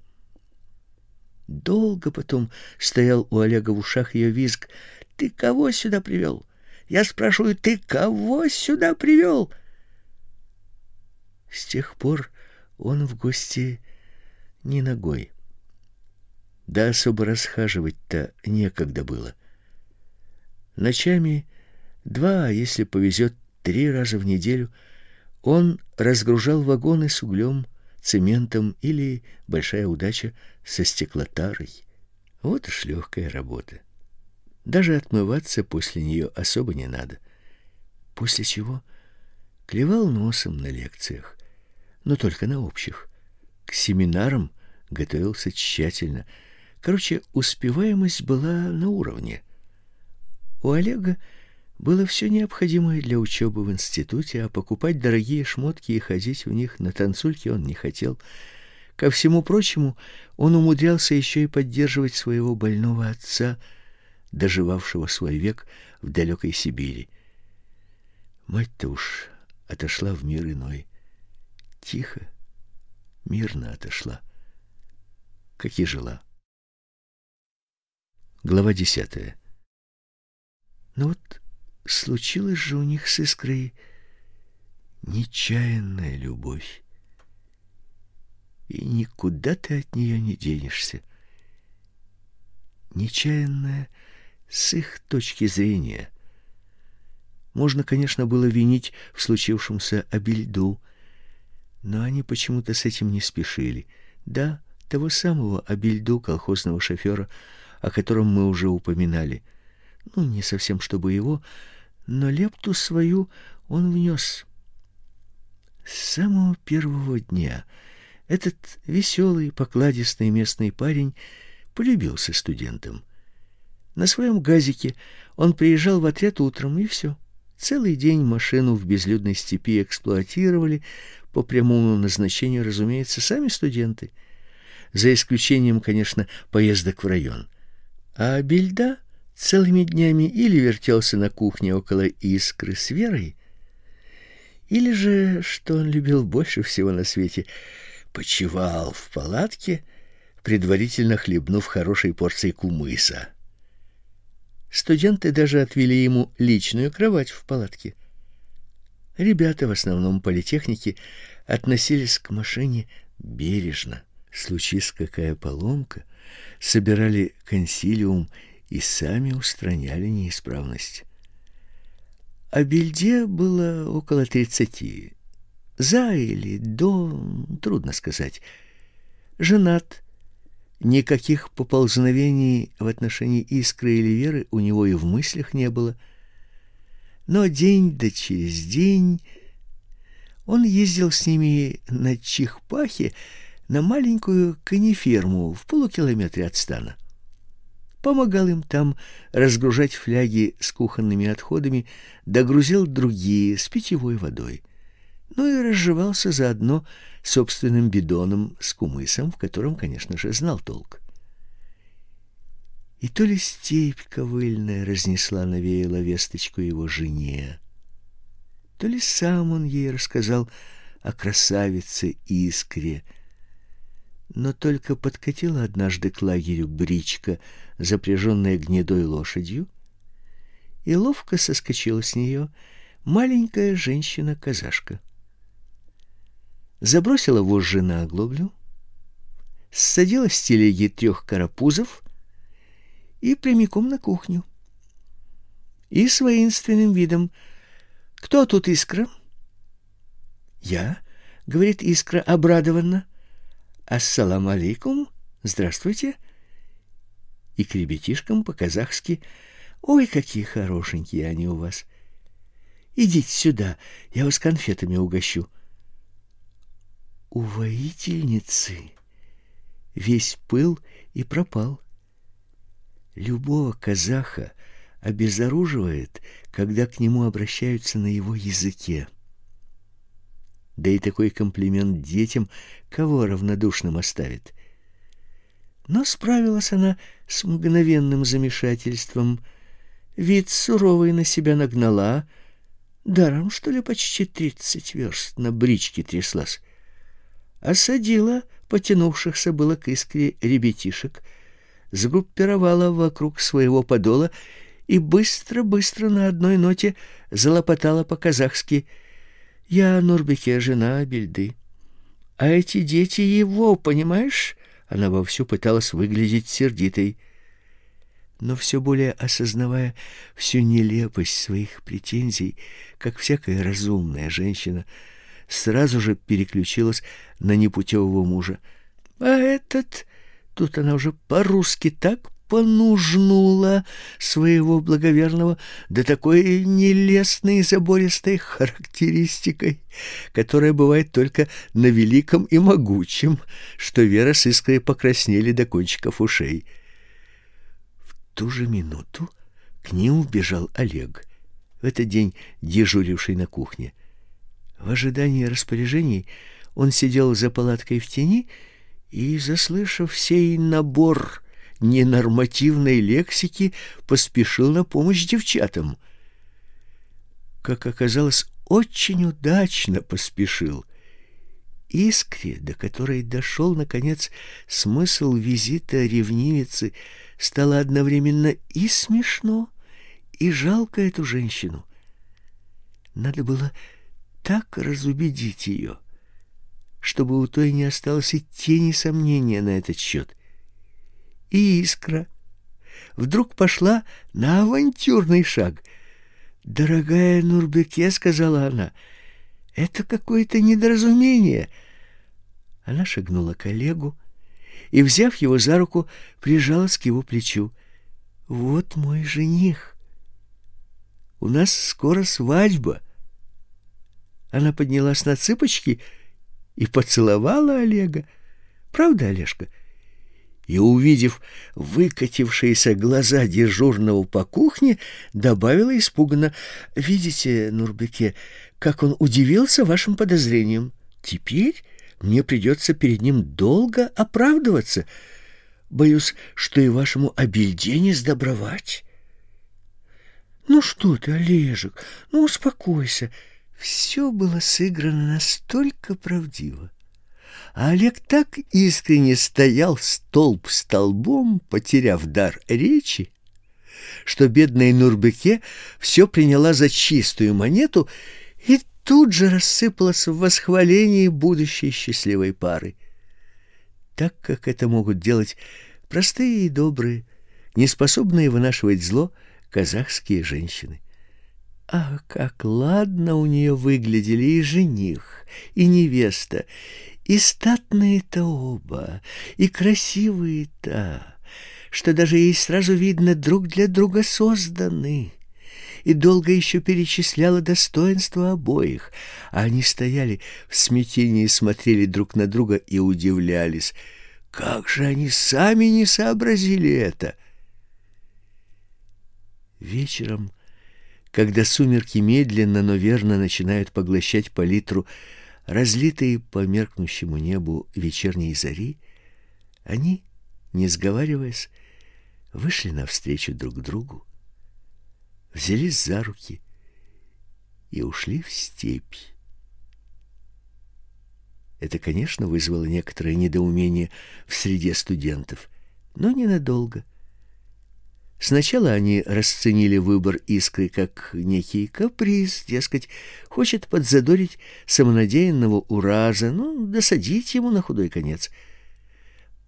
Долго потом стоял у Олега в ушах ее визг: "Ты кого сюда привел? Я спрашиваю, ты кого сюда привел?" С тех пор он в гости ни ногой. Да особо расхаживать-то некогда было. Ночами два, а если повезет, три раза в неделю он разгружал вагоны с углем, цементом или, большая удача, со стеклотарой. Вот уж легкая работа. Даже отмываться после нее особо не надо. После чего клевал носом на лекциях но только на общих. К семинарам готовился тщательно. Короче, успеваемость была на уровне. У Олега было все необходимое для учебы в институте, а покупать дорогие шмотки и ходить в них на танцульки он не хотел. Ко всему прочему, он умудрялся еще и поддерживать своего больного отца, доживавшего свой век в далекой Сибири. Мать-то уж отошла в мир иной тихо, мирно отошла, как и жила. Глава десятая. Ну вот случилась же у них с Искрой нечаянная любовь. И никуда ты от нее не денешься. Нечаянная с их точки зрения. Можно, конечно, было винить в случившемся обильду, но они почему-то с этим не спешили. Да, того самого обильду колхозного шофера, о котором мы уже упоминали. Ну, не совсем чтобы его, но лепту свою он внес. С самого первого дня этот веселый, покладистый местный парень полюбился студентам. На своем газике он приезжал в отряд утром и все. Целый день машину в безлюдной степи эксплуатировали, по прямому назначению, разумеется, сами студенты, за исключением, конечно, поездок в район. А Бельда целыми днями или вертелся на кухне около искры с Верой, или же, что он любил больше всего на свете, почивал в палатке, предварительно хлебнув хорошей порцией кумыса. Студенты даже отвели ему личную кровать в палатке. Ребята, в основном политехники, относились к машине бережно. Случись какая поломка, собирали консилиум и сами устраняли неисправность. А Бельде было около тридцати. За или до, трудно сказать. Женат. Никаких поползновений в отношении Искры или Веры у него и в мыслях не было – но день да через день он ездил с ними на Чихпахе на маленькую кониферму в полукилометре от стана. Помогал им там разгружать фляги с кухонными отходами, догрузил другие с питьевой водой. Ну и разживался заодно собственным бидоном с кумысом, в котором, конечно же, знал толк. И то ли степь ковыльная разнесла навеяла весточку его жене, то ли сам он ей рассказал о красавице Искре. Но только подкатила однажды к лагерю бричка, запряженная гнедой лошадью, и ловко соскочила с нее маленькая женщина-казашка. Забросила вожжи на оглоблю, ссадила с телеги трех карапузов и прямиком на кухню. И с воинственным видом. «Кто тут Искра?» «Я», — говорит Искра обрадованно. «Ассалам алейкум, здравствуйте». И к ребятишкам по-казахски «Ой, какие хорошенькие они у вас!» «Идите сюда, я вас конфетами угощу». У воительницы весь пыл и пропал. Любого казаха обезоруживает, когда к нему обращаются на его языке. Да и такой комплимент детям кого равнодушным оставит. Но справилась она с мгновенным замешательством. Вид суровый на себя нагнала. Даром, что ли, почти тридцать верст на бричке тряслась. Осадила потянувшихся было к искре ребятишек — сгруппировала вокруг своего подола и быстро-быстро на одной ноте залопотала по-казахски: "Я Нурбеке, жена Бельды. А эти дети его, понимаешь?" Она вовсю пыталась выглядеть сердитой, но все более осознавая всю нелепость своих претензий, как всякая разумная женщина, сразу же переключилась на непутевого мужа. А этот Тут она уже по-русски так понужнула своего благоверного до да такой нелестной и забористой характеристикой, которая бывает только на великом и могучем, что Вера с Искрой покраснели до кончиков ушей. В ту же минуту к ним вбежал Олег, в этот день дежуривший на кухне. В ожидании распоряжений он сидел за палаткой в тени и, и, заслышав сей набор ненормативной лексики, поспешил на помощь девчатам. Как оказалось, очень удачно поспешил. Искре, до которой дошел, наконец, смысл визита ревнивицы, стало одновременно и смешно, и жалко эту женщину. Надо было так разубедить ее — чтобы у той не осталось и тени сомнения на этот счет. И искра вдруг пошла на авантюрный шаг. «Дорогая Нурбеке», — сказала она, — «это какое-то недоразумение». Она шагнула к Олегу и, взяв его за руку, прижалась к его плечу. «Вот мой жених. У нас скоро свадьба». Она поднялась на цыпочки и и поцеловала Олега. Правда, Олежка? И, увидев выкатившиеся глаза дежурного по кухне, добавила испуганно. «Видите, Нурбеке, как он удивился вашим подозрениям. Теперь мне придется перед ним долго оправдываться. Боюсь, что и вашему обильде не сдобровать». «Ну что ты, Олежек, ну успокойся». Все было сыграно настолько правдиво. А Олег так искренне стоял столб столбом, потеряв дар речи, что бедная Нурбеке все приняла за чистую монету и тут же рассыпалась в восхвалении будущей счастливой пары. Так как это могут делать простые и добрые, неспособные вынашивать зло казахские женщины. А как ладно у нее выглядели и жених, и невеста, и статные-то оба, и красивые-то, что даже ей сразу видно, друг для друга созданы. И долго еще перечисляла достоинства обоих, а они стояли в смятении, смотрели друг на друга и удивлялись. Как же они сами не сообразили это! Вечером когда сумерки медленно, но верно начинают поглощать палитру разлитые по меркнущему небу вечерней зари, они, не сговариваясь, вышли навстречу друг другу, взялись за руки и ушли в степь. Это, конечно, вызвало некоторое недоумение в среде студентов, но ненадолго — Сначала они расценили выбор искры как некий каприз, дескать, хочет подзадорить самонадеянного ураза, ну, досадить ему на худой конец.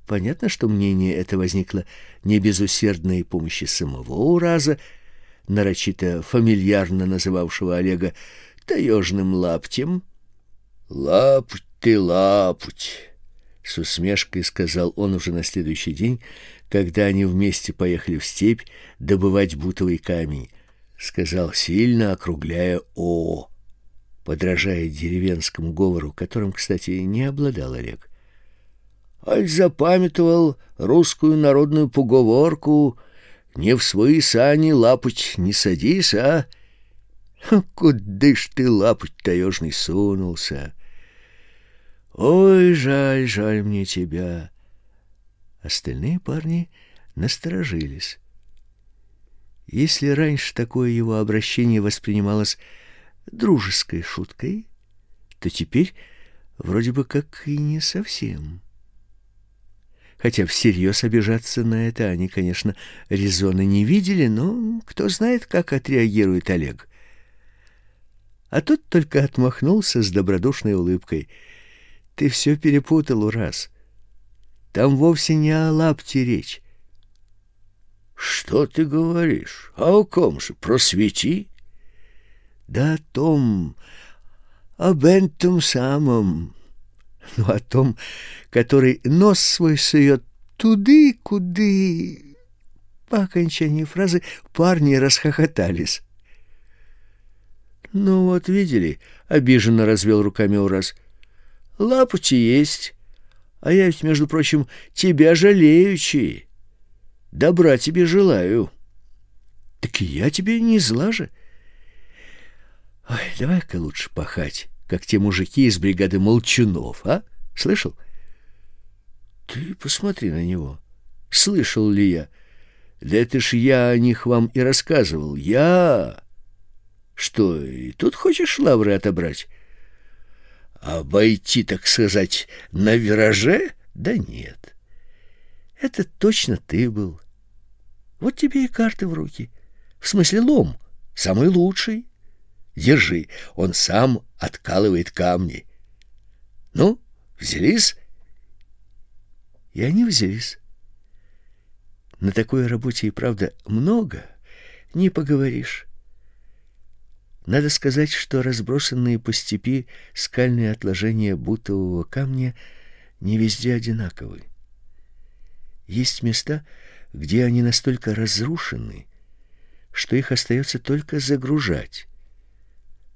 Понятно, что мнение это возникло не без усердной помощи самого ураза, нарочито фамильярно называвшего Олега таежным лаптем. «Лапть ты лапть!» с усмешкой сказал он уже на следующий день, когда они вместе поехали в степь добывать бутовый камень, сказал сильно округляя о, подражая деревенскому говору, которым, кстати, не обладал Олег. Аль запамятовал русскую народную поговорку: не в свои сани лапоть не садись, а куда ж ты лапоть таежный сунулся? «Ой, жаль, жаль мне тебя!» Остальные парни насторожились. Если раньше такое его обращение воспринималось дружеской шуткой, то теперь вроде бы как и не совсем. Хотя всерьез обижаться на это они, конечно, резона не видели, но кто знает, как отреагирует Олег. А тот только отмахнулся с добродушной улыбкой — ты все перепутал, Урас. Там вовсе не о лапте речь. Что ты говоришь? А о ком же? Просвети. Да о том, об этом самом. Ну, о том, который нос свой сует туды, куды. По окончании фразы парни расхохотались. «Ну вот, видели?» — обиженно развел руками Урас. Лапути есть, а я ведь, между прочим, тебя жалеющий. Добра тебе желаю. Так я тебе не зла же. Ой, давай-ка лучше пахать, как те мужики из бригады Молчунов, а? Слышал? Ты посмотри на него. Слышал ли я? Да это ж я о них вам и рассказывал. Я... Что, и тут хочешь лавры отобрать? обойти, а так сказать, на вираже? Да нет. Это точно ты был. Вот тебе и карты в руки. В смысле лом, самый лучший. Держи, он сам откалывает камни. Ну, взялись? И они взялись. На такой работе и правда много, не поговоришь. Надо сказать, что разбросанные по степи скальные отложения бутового камня не везде одинаковы. Есть места, где они настолько разрушены, что их остается только загружать.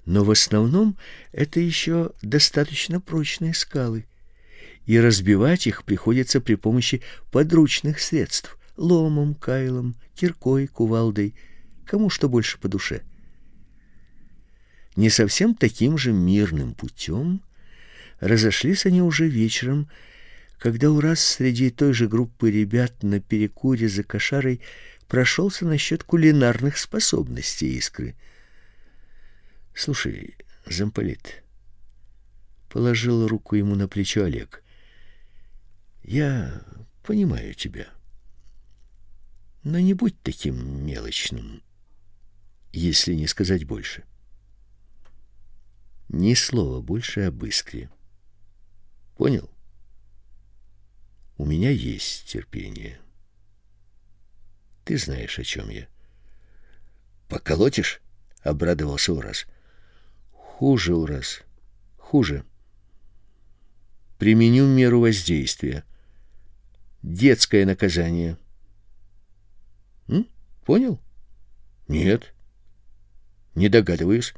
Но в основном это еще достаточно прочные скалы, и разбивать их приходится при помощи подручных средств: ломом, кайлом, киркой, кувалдой, кому что больше по душе не совсем таким же мирным путем, разошлись они уже вечером, когда у раз среди той же группы ребят на перекуре за кошарой прошелся насчет кулинарных способностей Искры. «Слушай, замполит», — положил руку ему на плечо Олег, — «я понимаю тебя, но не будь таким мелочным, если не сказать больше». Ни слова больше об искре. Понял? У меня есть терпение. Ты знаешь, о чем я. Поколотишь? Обрадовался Урас. Хуже, Урас, хуже. Применю меру воздействия. Детское наказание. М? Понял? Нет. Не догадываюсь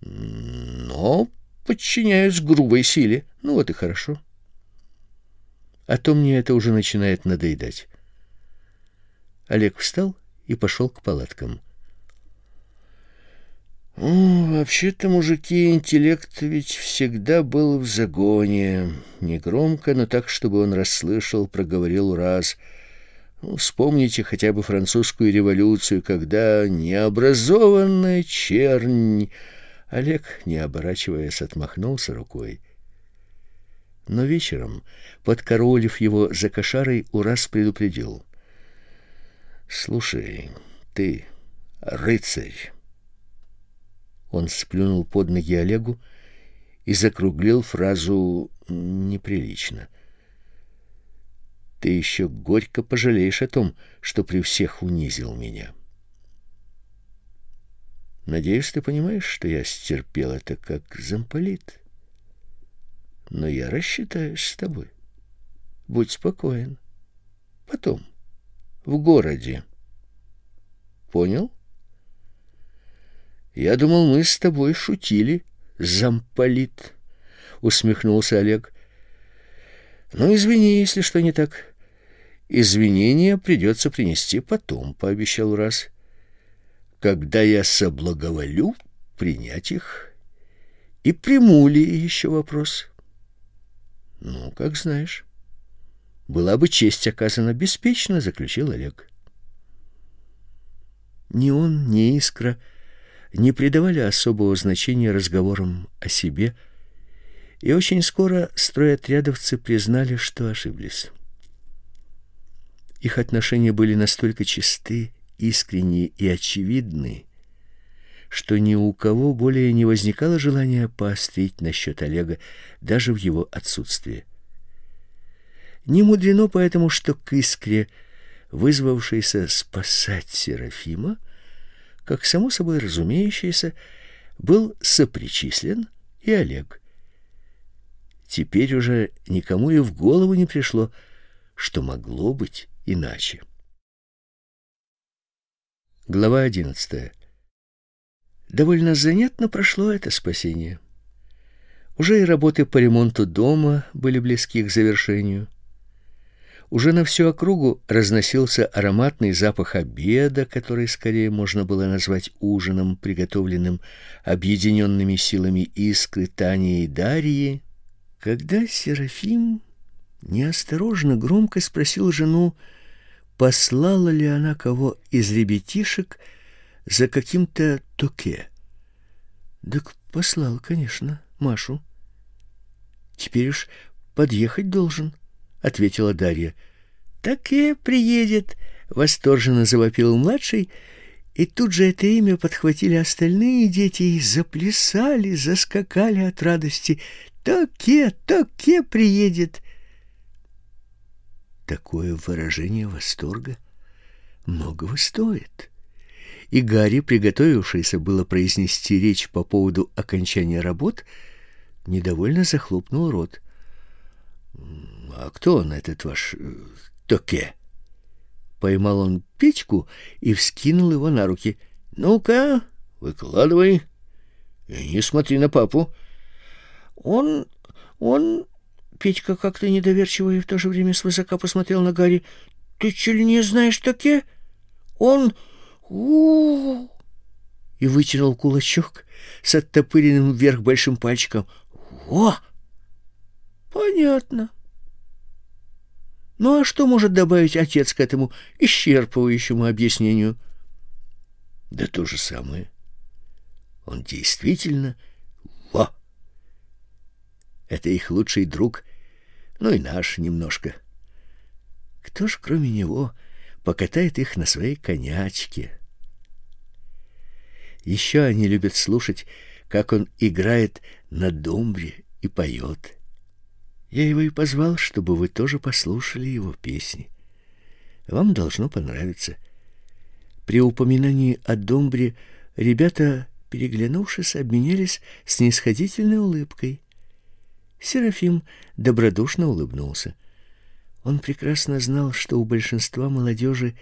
но подчиняюсь грубой силе. Ну вот и хорошо. А то мне это уже начинает надоедать. Олег встал и пошел к палаткам. «Вообще-то, мужики, интеллект ведь всегда был в загоне. Негромко, но так, чтобы он расслышал, проговорил раз. Ну, вспомните хотя бы французскую революцию, когда необразованная чернь Олег, не оборачиваясь, отмахнулся рукой. Но вечером, подкоролив его за кошарой, Урас предупредил. «Слушай, ты рыцарь!» Он сплюнул под ноги Олегу и закруглил фразу неприлично. «Ты еще горько пожалеешь о том, что при всех унизил меня». Надеюсь, ты понимаешь, что я стерпел это как замполит. Но я рассчитаюсь с тобой. Будь спокоен. Потом. В городе. Понял? Я думал, мы с тобой шутили, замполит. Усмехнулся Олег. Ну, извини, если что не так. Извинения придется принести потом, пообещал Урас. — когда я соблаговолю принять их и приму ли еще вопрос. Ну, как знаешь. Была бы честь оказана беспечно, заключил Олег. Ни он, ни Искра не придавали особого значения разговорам о себе, и очень скоро стройотрядовцы признали, что ошиблись. Их отношения были настолько чисты искренни и очевидны, что ни у кого более не возникало желания поострить насчет Олега даже в его отсутствии. Не мудрено поэтому, что к искре, вызвавшейся спасать Серафима, как само собой разумеющееся, был сопричислен и Олег. Теперь уже никому и в голову не пришло, что могло быть иначе. Глава 11. Довольно занятно прошло это спасение. Уже и работы по ремонту дома были близки к завершению. Уже на всю округу разносился ароматный запах обеда, который скорее можно было назвать ужином, приготовленным объединенными силами Искры, Тани и Дарьи, когда Серафим неосторожно громко спросил жену, послала ли она кого из ребятишек за каким-то токе. Так послал, конечно, Машу. Теперь уж подъехать должен, ответила Дарья. Так и приедет, восторженно завопил младший, и тут же это имя подхватили остальные дети и заплясали, заскакали от радости. Токе, токе приедет. Такое выражение восторга многого стоит. И Гарри, приготовившийся было произнести речь по поводу окончания работ, недовольно захлопнул рот. «А кто он, этот ваш э, Токе?» Поймал он печку и вскинул его на руки. «Ну-ка, выкладывай. И не смотри на папу». «Он... он...» Петька как-то недоверчиво и в то же время свысока посмотрел на Гарри. «Ты чели не знаешь таке? Он... -у, -у И вытянул кулачок с оттопыренным вверх большим пальчиком. «О!» «Понятно». Ну а что может добавить отец к этому исчерпывающему объяснению? Да то же самое. Он действительно во. Это их лучший друг ну и наш немножко. Кто ж, кроме него, покатает их на своей конячке? Еще они любят слушать, как он играет на домбре и поет. Я его и позвал, чтобы вы тоже послушали его песни. Вам должно понравиться. При упоминании о домбре ребята, переглянувшись, обменялись снисходительной улыбкой. Серафим добродушно улыбнулся. Он прекрасно знал, что у большинства молодежи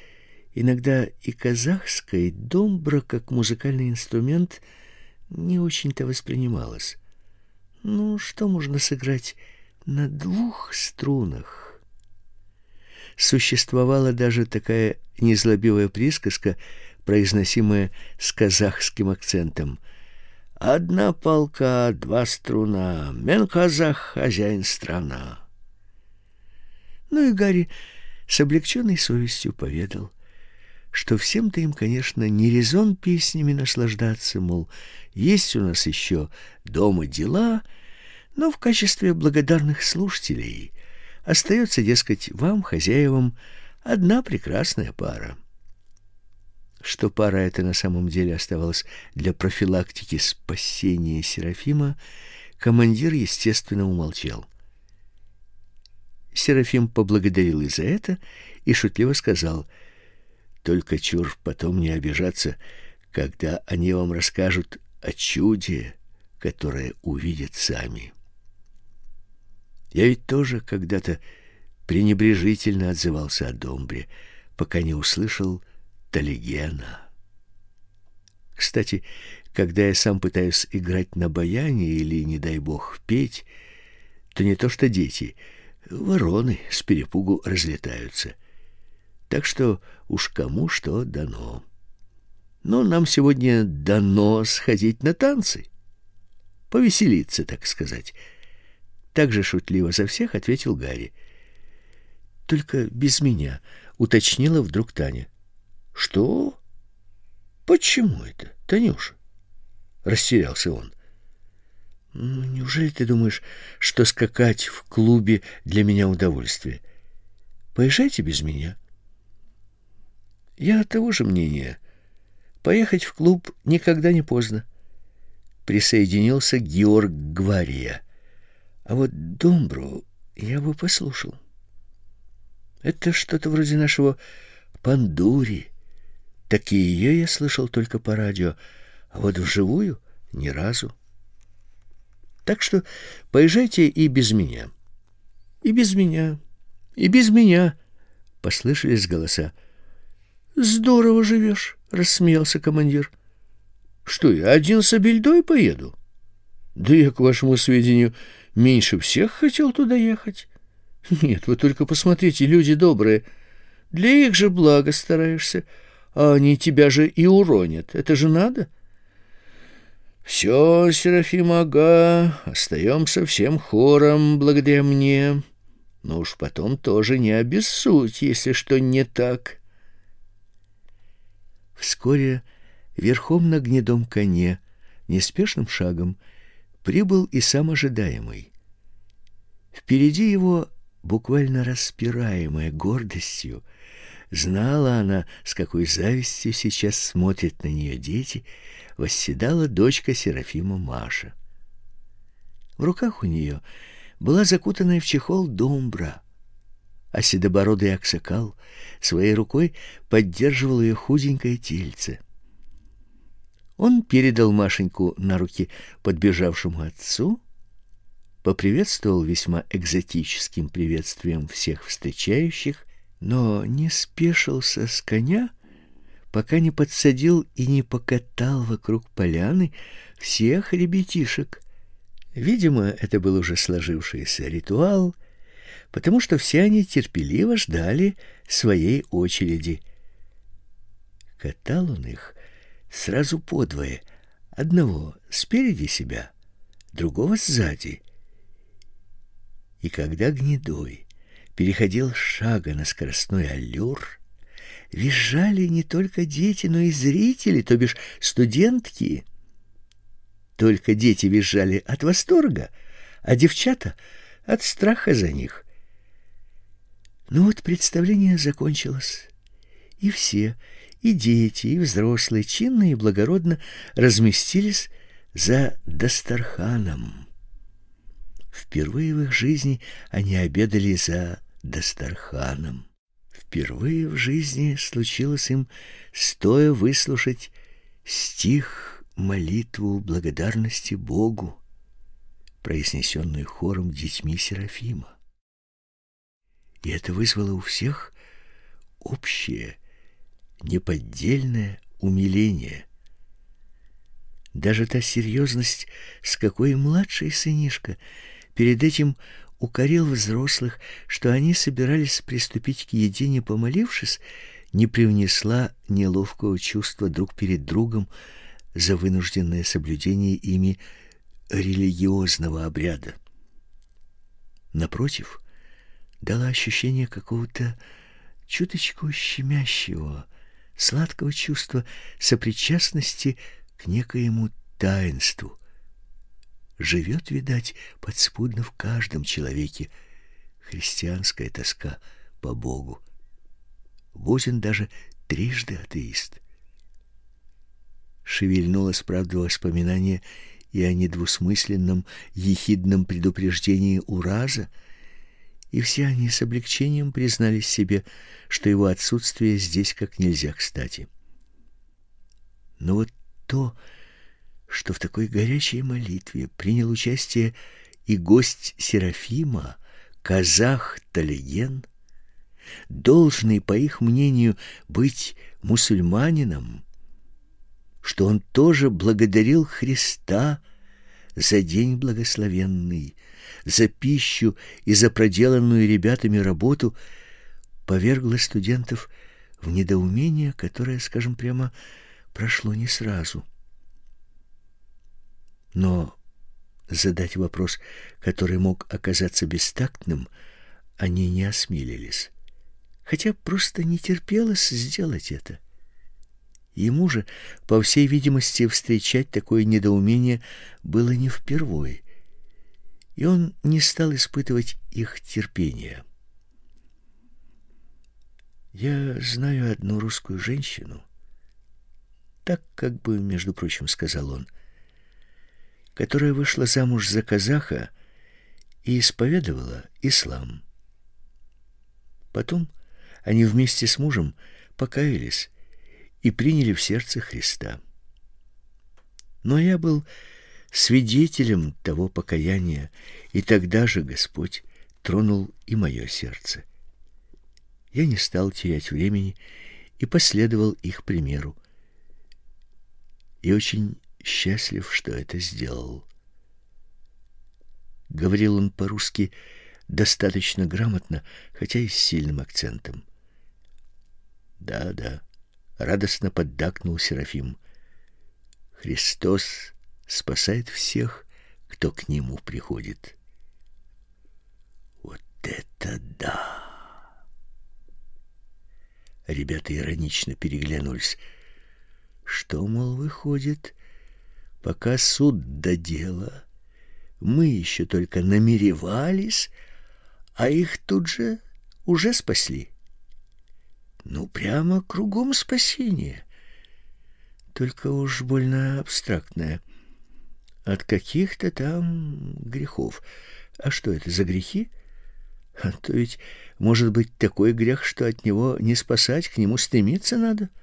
иногда и казахская домбра как музыкальный инструмент не очень-то воспринималась. Ну, что можно сыграть на двух струнах? Существовала даже такая незлобивая присказка, произносимая с казахским акцентом. Одна полка, два струна, мен хозяин страна. Ну и Гарри с облегченной совестью поведал, что всем-то им, конечно, не резон песнями наслаждаться, мол, есть у нас еще дома дела, но в качестве благодарных слушателей остается, дескать, вам, хозяевам, одна прекрасная пара что пара эта на самом деле оставалась для профилактики спасения Серафима, командир, естественно, умолчал. Серафим поблагодарил и за это и шутливо сказал: "Только чур потом не обижаться, когда они вам расскажут о чуде, которое увидят сами. Я ведь тоже когда-то пренебрежительно отзывался о Домбре, пока не услышал Талигена. Кстати, когда я сам пытаюсь играть на баяне или, не дай бог, петь, то не то что дети, вороны с перепугу разлетаются. Так что уж кому что дано. Но нам сегодня дано сходить на танцы. Повеселиться, так сказать. Так же шутливо за всех ответил Гарри. Только без меня, уточнила вдруг Таня. Что? Почему это, Танюша? Растерялся он. Ну, неужели ты думаешь, что скакать в клубе для меня удовольствие? Поезжайте без меня. Я того же мнения. Поехать в клуб никогда не поздно. Присоединился Георг Гвария. А вот Домбру я бы послушал. Это что-то вроде нашего Пандури. Так и ее я слышал только по радио, а вот вживую ни разу. Так что поезжайте и без меня. И без меня. И без меня. Послышались голоса. Здорово живешь, рассмеялся командир. Что я один с обельдой поеду? Да я, к вашему сведению, меньше всех хотел туда ехать. Нет, вы только посмотрите, люди добрые. Для их же блага стараешься а они тебя же и уронят. Это же надо. Все, Серафим Ага, остаемся всем хором благодаря мне. Но уж потом тоже не обессудь, если что не так. Вскоре верхом на гнедом коне, неспешным шагом, прибыл и сам ожидаемый. Впереди его, буквально распираемая гордостью, — Знала она, с какой завистью сейчас смотрят на нее дети, восседала дочка Серафима Маша. В руках у нее была закутанная в чехол домбра, а седобородый аксакал своей рукой поддерживал ее худенькое тельце. Он передал Машеньку на руки подбежавшему отцу, поприветствовал весьма экзотическим приветствием всех встречающих но не спешился с коня, пока не подсадил и не покатал вокруг поляны всех ребятишек. Видимо, это был уже сложившийся ритуал, потому что все они терпеливо ждали своей очереди. Катал он их сразу подвое, одного спереди себя, другого сзади. И когда гнедой переходил шага на скоростной аллюр. Визжали не только дети, но и зрители, то бишь студентки. Только дети визжали от восторга, а девчата — от страха за них. Но ну вот представление закончилось, и все, и дети, и взрослые, чинно и благородно разместились за Дастарханом. Впервые в их жизни они обедали за Дастарханом. Впервые в жизни случилось им стоя выслушать стих молитву благодарности Богу, произнесенную хором детьми Серафима. И это вызвало у всех общее, неподдельное умиление. Даже та серьезность, с какой младший сынишка перед этим укорил взрослых, что они собирались приступить к еде, не помолившись, не привнесла неловкого чувства друг перед другом за вынужденное соблюдение ими религиозного обряда. Напротив, дала ощущение какого-то чуточку щемящего, сладкого чувства сопричастности к некоему таинству, живет, видать, подспудно в каждом человеке христианская тоска по Богу. Бузин даже трижды атеист. Шевельнулось, правда, воспоминание и о недвусмысленном, ехидном предупреждении Ураза, и все они с облегчением признались себе, что его отсутствие здесь как нельзя кстати. Но вот то, что что в такой горячей молитве принял участие и гость Серафима, казах Талиген, должный, по их мнению, быть мусульманином, что он тоже благодарил Христа за день благословенный, за пищу и за проделанную ребятами работу, повергло студентов в недоумение, которое, скажем прямо, прошло не сразу – но задать вопрос, который мог оказаться бестактным, они не осмелились, хотя просто не терпелось сделать это. Ему же, по всей видимости, встречать такое недоумение было не впервой, и он не стал испытывать их терпения. Я знаю одну русскую женщину, так как бы, между прочим, сказал он которая вышла замуж за казаха и исповедовала ислам. Потом они вместе с мужем покаялись и приняли в сердце Христа. Но я был свидетелем того покаяния, и тогда же Господь тронул и мое сердце. Я не стал терять времени и последовал их примеру. И очень счастлив, что это сделал. Говорил он по-русски достаточно грамотно, хотя и с сильным акцентом. Да-да, радостно поддакнул Серафим. Христос спасает всех, кто к нему приходит. Вот это да. Ребята иронично переглянулись. Что, мол, выходит, Пока суд до дела, мы еще только намеревались, а их тут же уже спасли. Ну, прямо кругом спасение. Только уж больно абстрактное. От каких-то там грехов. А что это за грехи? А то ведь может быть такой грех, что от него не спасать, к нему стремиться надо. —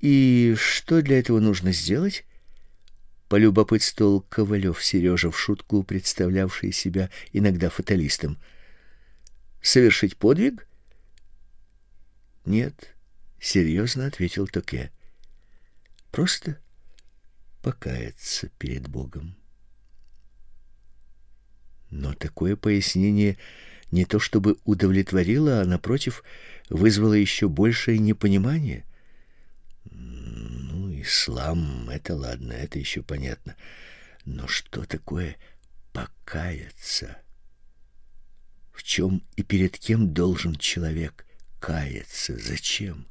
и что для этого нужно сделать? полюбопытствовал Ковалев Сережа в шутку, представлявший себя иногда фаталистом. Совершить подвиг? Нет, серьезно ответил Токе. Просто покаяться перед Богом. Но такое пояснение не то чтобы удовлетворило, а напротив, вызвало еще большее непонимание ислам — это ладно, это еще понятно. Но что такое покаяться? В чем и перед кем должен человек каяться? Зачем?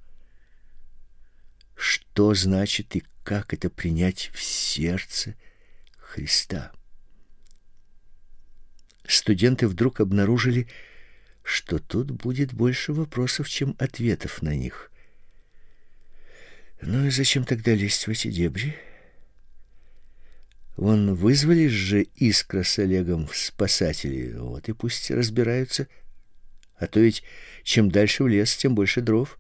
Что значит и как это принять в сердце Христа? Студенты вдруг обнаружили, что тут будет больше вопросов, чем ответов на них. Ну и зачем тогда лезть в эти дебри? Вон вызвали же Искра с Олегом в спасатели, вот и пусть разбираются. А то ведь чем дальше в лес, тем больше дров.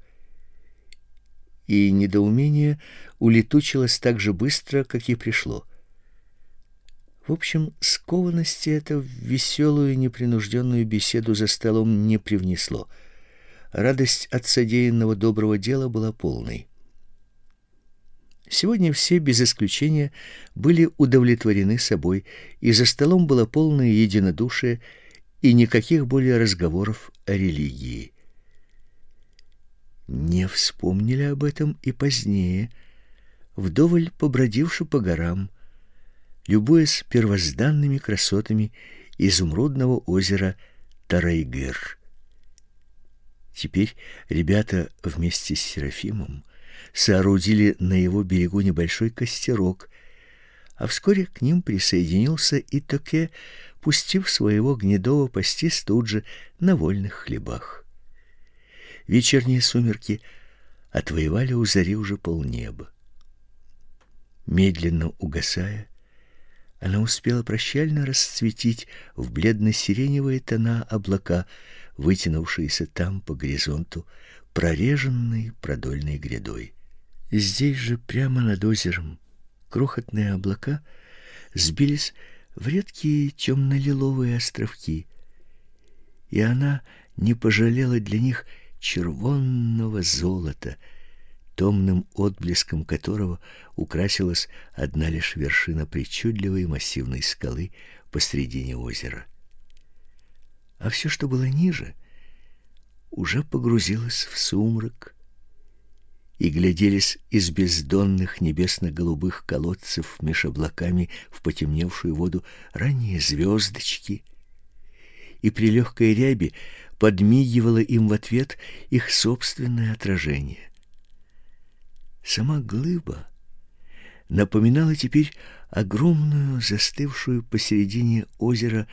И недоумение улетучилось так же быстро, как и пришло. В общем, скованности это в веселую непринужденную беседу за столом не привнесло. Радость от содеянного доброго дела была полной. Сегодня все без исключения были удовлетворены собой, и за столом было полное единодушие и никаких более разговоров о религии. Не вспомнили об этом и позднее, вдоволь побродивши по горам, любуясь первозданными красотами изумрудного озера Тарайгер. Теперь ребята вместе с Серафимом соорудили на его берегу небольшой костерок, а вскоре к ним присоединился и Токе, пустив своего гнедого пастись тут же на вольных хлебах. Вечерние сумерки отвоевали у зари уже полнеба. Медленно угасая, она успела прощально расцветить в бледно-сиреневые тона облака, вытянувшиеся там по горизонту, прореженные продольной грядой. Здесь же, прямо над озером, крохотные облака сбились в редкие темно-лиловые островки, и она не пожалела для них червонного золота, томным отблеском которого украсилась одна лишь вершина причудливой массивной скалы посредине озера. А все, что было ниже, уже погрузилось в сумрак, и гляделись из бездонных небесно-голубых колодцев меж облаками в потемневшую воду ранние звездочки, и при легкой ряби подмигивало им в ответ их собственное отражение. Сама глыба напоминала теперь огромную застывшую посередине озера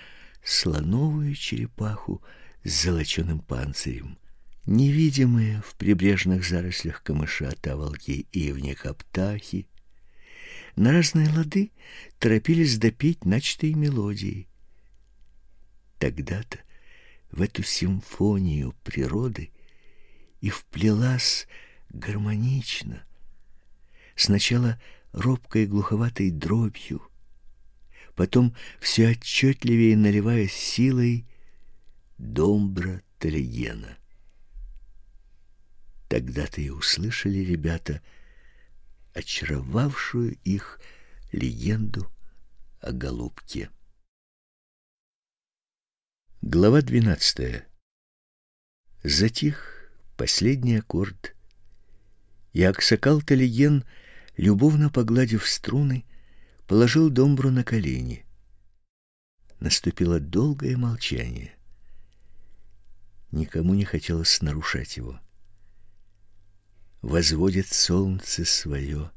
слоновую черепаху с золоченым панцирем. Невидимые в прибрежных зарослях камыша, таволги и ивника птахи на разные лады торопились допеть начатые мелодии. Тогда-то в эту симфонию природы и вплелась гармонично сначала робкой глуховатой дробью, потом все отчетливее наливаясь силой домбра Талигена. Тогда-то и услышали ребята очаровавшую их легенду о голубке. Глава двенадцатая. Затих последний аккорд. И Аксакал Талиген, любовно погладив струны, положил домбру на колени. Наступило долгое молчание. Никому не хотелось нарушать его возводит солнце свое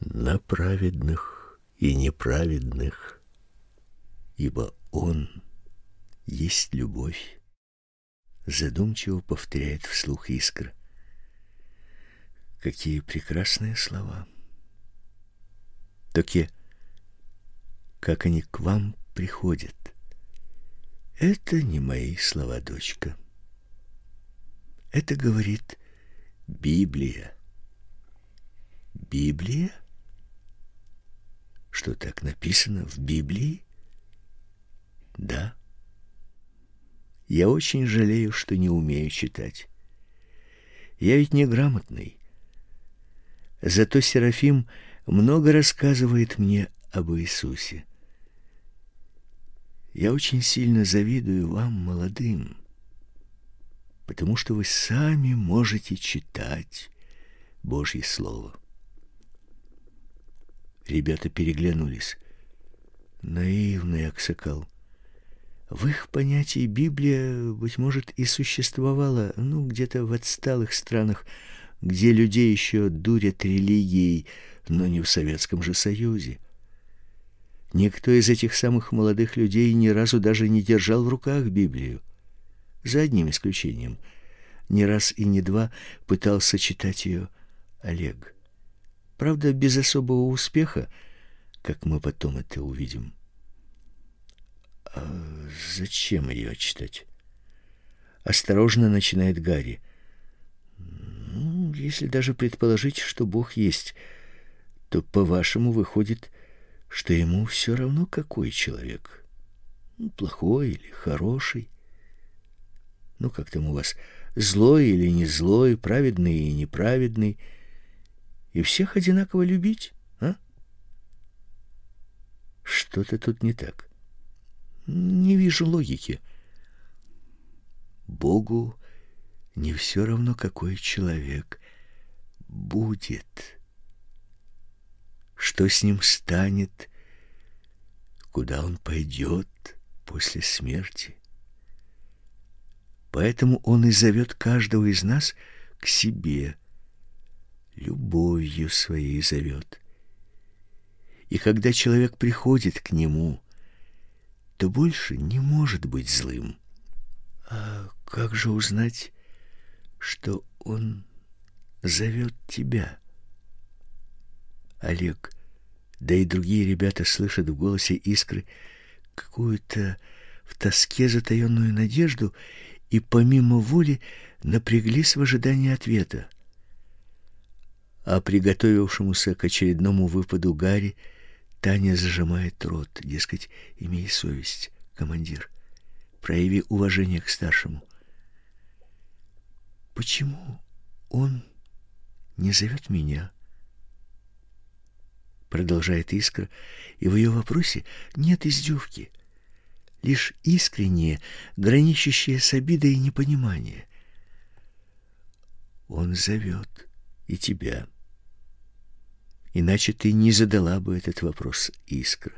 на праведных и неправедных, ибо он есть любовь. Задумчиво повторяет вслух искра. Какие прекрасные слова. Токе, как они к вам приходят. Это не мои слова, дочка. Это говорит Библия. Библия? Что так написано в Библии? Да. Я очень жалею, что не умею читать. Я ведь неграмотный. Зато Серафим много рассказывает мне об Иисусе. Я очень сильно завидую вам, молодым потому что вы сами можете читать Божье Слово. Ребята переглянулись. Наивный Аксакал. В их понятии Библия, быть может, и существовала, ну, где-то в отсталых странах, где людей еще дурят религией, но не в Советском же Союзе. Никто из этих самых молодых людей ни разу даже не держал в руках Библию за одним исключением. Не раз и не два пытался читать ее Олег. Правда, без особого успеха, как мы потом это увидим. А зачем ее читать? Осторожно начинает Гарри. Ну, если даже предположить, что Бог есть, то по-вашему выходит, что ему все равно какой человек. Ну, плохой или хороший ну как там у вас, злой или не злой, праведный или неправедный, и всех одинаково любить, а? Что-то тут не так. Не вижу логики. Богу не все равно, какой человек будет, что с ним станет, куда он пойдет после смерти. Поэтому он и зовет каждого из нас к себе, любовью своей зовет. И когда человек приходит к нему, то больше не может быть злым. А как же узнать, что он зовет тебя? Олег, да и другие ребята слышат в голосе искры какую-то в тоске затаенную надежду и помимо воли напряглись в ожидании ответа. А приготовившемуся к очередному выпаду Гарри Таня зажимает рот, дескать, имей совесть, командир. Прояви уважение к старшему. Почему он не зовет меня? Продолжает Искра, и в ее вопросе нет издевки лишь искреннее, граничащие с обидой и непониманием. Он зовет и тебя. Иначе ты не задала бы этот вопрос, Искра.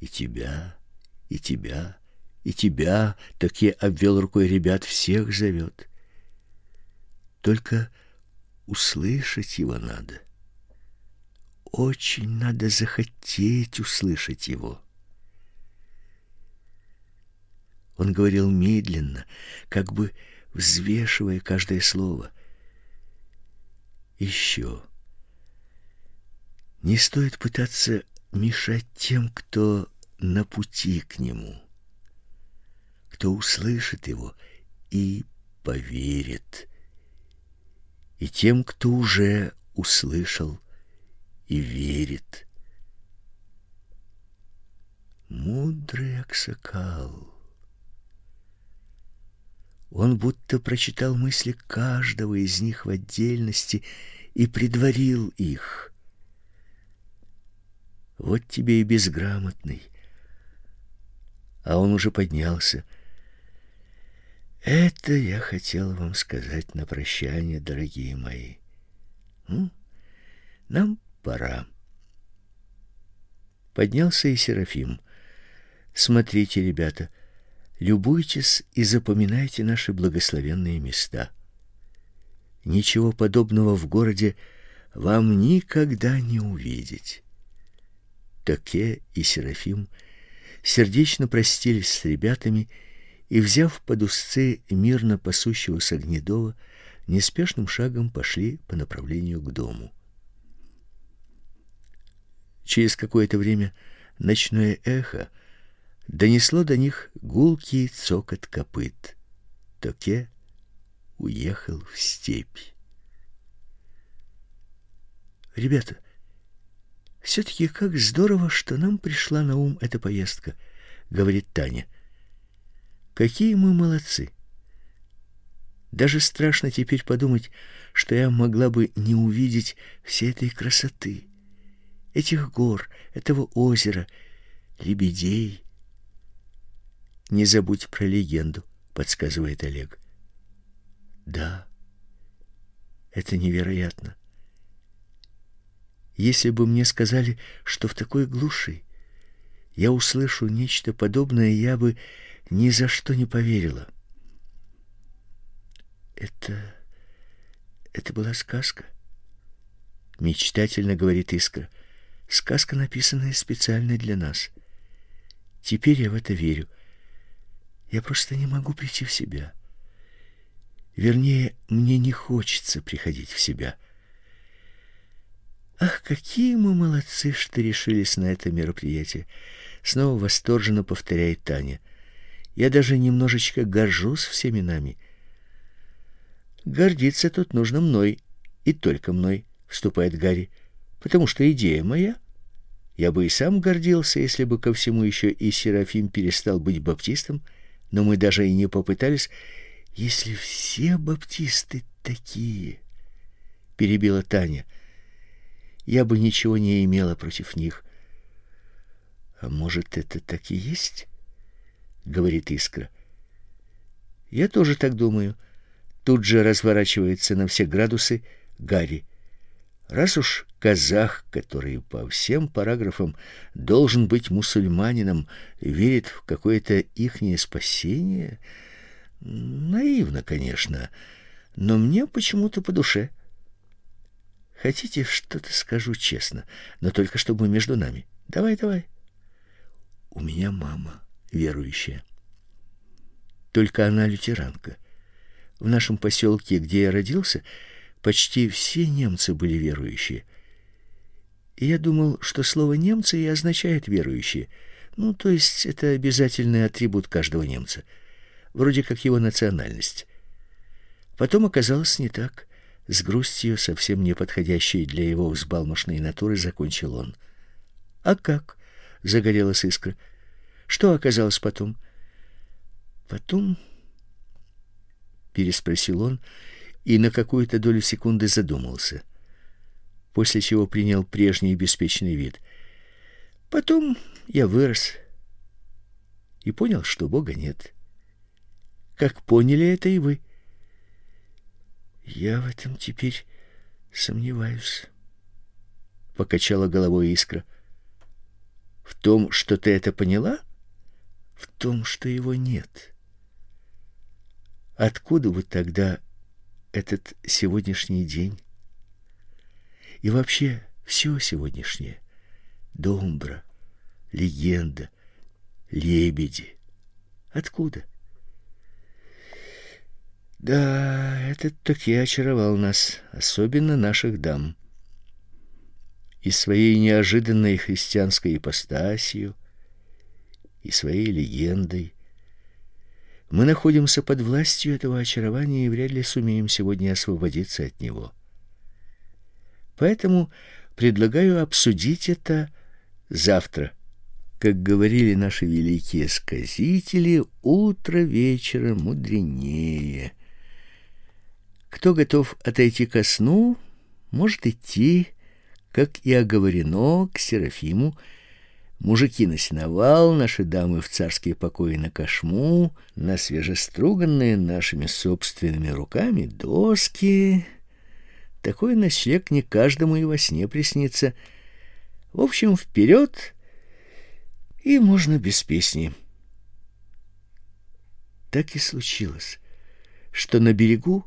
И тебя, и тебя, и тебя, так я обвел рукой ребят, всех зовет. Только услышать его надо. Очень надо захотеть услышать его. Он говорил медленно, как бы взвешивая каждое слово. Еще. Не стоит пытаться мешать тем, кто на пути к нему, кто услышит его и поверит, и тем, кто уже услышал и верит. Мудрый Аксакал. Он будто прочитал мысли каждого из них в отдельности и предварил их. Вот тебе и безграмотный. А он уже поднялся. Это я хотел вам сказать на прощание, дорогие мои. Ну, нам пора. Поднялся и Серафим. Смотрите, ребята, — Любуйтесь и запоминайте наши благословенные места. Ничего подобного в городе вам никогда не увидеть. Таке и Серафим сердечно простились с ребятами и, взяв под узцы мирно пасущегося Гнедова, неспешным шагом пошли по направлению к дому. Через какое-то время ночное эхо донесло до них гулкий цокот копыт. Токе уехал в степь. Ребята, все-таки как здорово, что нам пришла на ум эта поездка, говорит Таня. Какие мы молодцы! Даже страшно теперь подумать, что я могла бы не увидеть всей этой красоты, этих гор, этого озера, лебедей, не забудь про легенду, подсказывает Олег. Да. Это невероятно. Если бы мне сказали, что в такой глуши я услышу нечто подобное, я бы ни за что не поверила. Это это была сказка. Мечтательно говорит Искра. Сказка, написанная специально для нас. Теперь я в это верю. Я просто не могу прийти в себя. Вернее, мне не хочется приходить в себя. Ах, какие мы молодцы, что решились на это мероприятие, снова восторженно повторяет Таня. Я даже немножечко горжусь всеми нами. Гордиться тут нужно мной и только мной, вступает Гарри, потому что идея моя. Я бы и сам гордился, если бы ко всему еще и Серафим перестал быть баптистом но мы даже и не попытались. Если все баптисты такие, перебила Таня, я бы ничего не имела против них. А может, это так и есть? говорит Искра. Я тоже так думаю. Тут же разворачивается на все градусы Гарри. Раз уж казах, который по всем параграфам должен быть мусульманином, верит в какое-то ихнее спасение, наивно, конечно, но мне почему-то по душе. Хотите, что-то скажу честно, но только чтобы между нами. Давай, давай. У меня мама верующая. Только она лютеранка. В нашем поселке, где я родился, Почти все немцы были верующие. И я думал, что слово «немцы» и означает «верующие». Ну, то есть это обязательный атрибут каждого немца. Вроде как его национальность. Потом оказалось не так. С грустью, совсем не подходящей для его взбалмошной натуры, закончил он. «А как?» — загорелась искра. «Что оказалось потом?» «Потом?» — переспросил он и на какую-то долю секунды задумался, после чего принял прежний беспечный вид. Потом я вырос и понял, что Бога нет. Как поняли это и вы. Я в этом теперь сомневаюсь. Покачала головой Искра. В том, что ты это поняла? В том, что его нет. Откуда вы тогда этот сегодняшний день и вообще все сегодняшнее. Домбра, легенда, лебеди. Откуда? Да, этот таки очаровал нас, особенно наших дам. И своей неожиданной христианской ипостасью, и своей легендой, мы находимся под властью этого очарования и вряд ли сумеем сегодня освободиться от него. Поэтому предлагаю обсудить это завтра. Как говорили наши великие сказители, утро вечера мудренее. Кто готов отойти ко сну, может идти, как и оговорено к Серафиму Мужики на сеновал, наши дамы в царские покои на кошму, на свежеструганные нашими собственными руками доски. Такой ночлег не каждому и во сне приснится. В общем, вперед и можно без песни. Так и случилось, что на берегу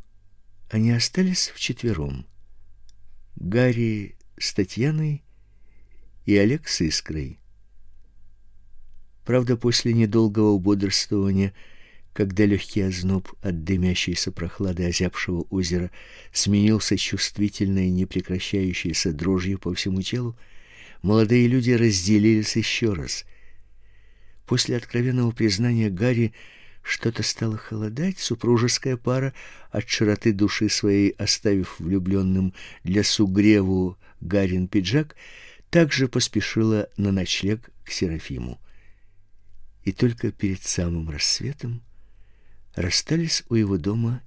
они остались вчетвером. Гарри с Татьяной и Олег с Искрой. Правда, после недолгого бодрствования, когда легкий озноб от дымящейся прохлады озябшего озера сменился чувствительной непрекращающейся дрожью по всему телу, молодые люди разделились еще раз. После откровенного признания Гарри что-то стало холодать, супружеская пара, от широты души своей оставив влюбленным для сугреву Гарин пиджак, также поспешила на ночлег к Серафиму и только перед самым рассветом расстались у его дома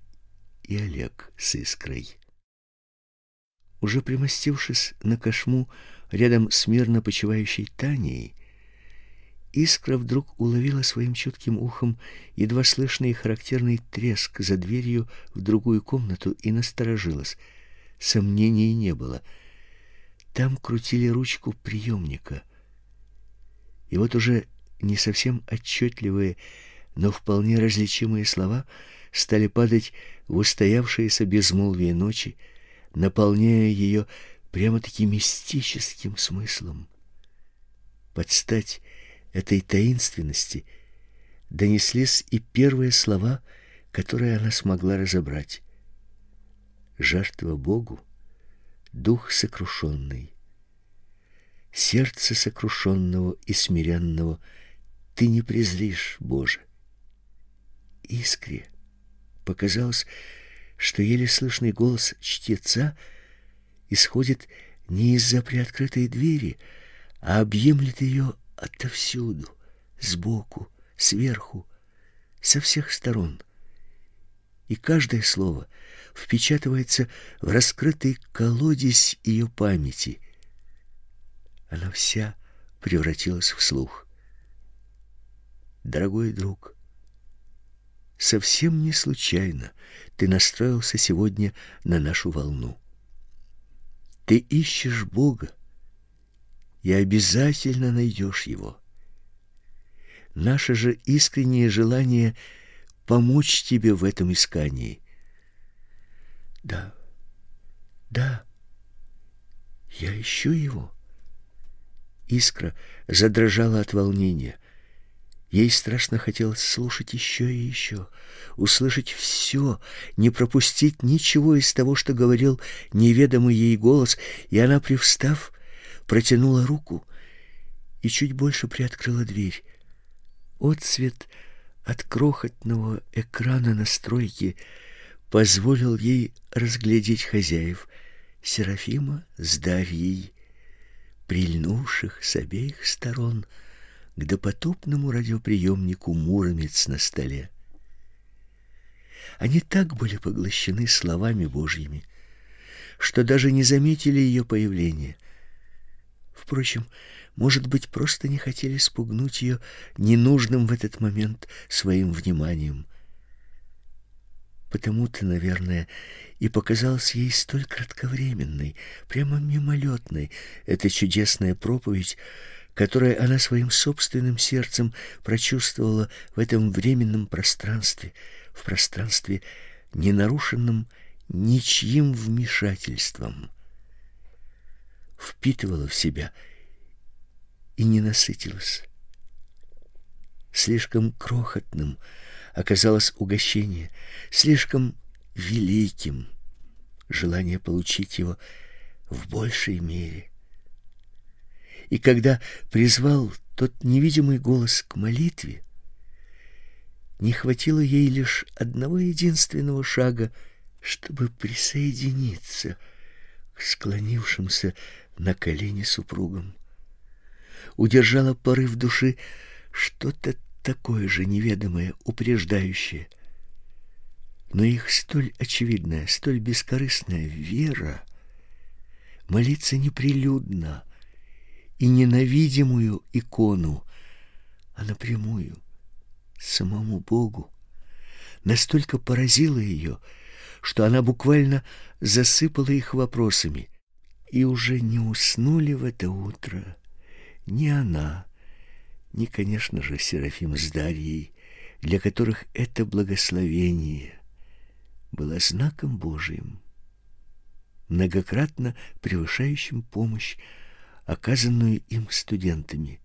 и Олег с Искрой. Уже примостившись на кошму рядом с мирно почивающей Таней, Искра вдруг уловила своим чутким ухом едва слышный характерный треск за дверью в другую комнату и насторожилась. Сомнений не было. Там крутили ручку приемника. И вот уже не совсем отчетливые, но вполне различимые слова стали падать в устоявшееся безмолвие ночи, наполняя ее прямо-таки мистическим смыслом. Под стать этой таинственности донеслись и первые слова, которые она смогла разобрать. Жертва Богу, дух сокрушенный, сердце сокрушенного и смиренного — ты не презришь, Боже. Искре показалось, что еле слышный голос чтеца исходит не из-за приоткрытой двери, а объемлет ее отовсюду, сбоку, сверху, со всех сторон. И каждое слово впечатывается в раскрытый колодец ее памяти. Она вся превратилась в слух дорогой друг, совсем не случайно ты настроился сегодня на нашу волну. Ты ищешь Бога, и обязательно найдешь Его. Наше же искреннее желание помочь тебе в этом искании. Да, да, я ищу Его. Искра задрожала от волнения — Ей страшно хотелось слушать еще и еще, услышать все, не пропустить ничего из того, что говорил неведомый ей голос, и она, привстав, протянула руку и чуть больше приоткрыла дверь. Отцвет от крохотного экрана настройки позволил ей разглядеть хозяев Серафима с Дарьей, прильнувших с обеих сторон — к допотопному радиоприемнику Муромец на столе. Они так были поглощены словами Божьими, что даже не заметили ее появления. Впрочем, может быть, просто не хотели спугнуть ее ненужным в этот момент своим вниманием. Потому-то, наверное, и показалась ей столь кратковременной, прямо мимолетной эта чудесная проповедь, которое она своим собственным сердцем прочувствовала в этом временном пространстве, в пространстве, не нарушенном ничьим вмешательством, впитывала в себя и не насытилась. Слишком крохотным оказалось угощение, слишком великим желание получить его в большей мере — и когда призвал тот невидимый голос к молитве, не хватило ей лишь одного единственного шага, чтобы присоединиться к склонившимся на колени супругам. Удержала порыв души что-то такое же неведомое, упреждающее. Но их столь очевидная, столь бескорыстная вера молиться неприлюдно — и ненавидимую икону, а напрямую самому Богу. Настолько поразило ее, что она буквально засыпала их вопросами. И уже не уснули в это утро ни она, ни, конечно же, Серафим с Дарьей, для которых это благословение было знаком Божиим, многократно превышающим помощь оказанную им студентами.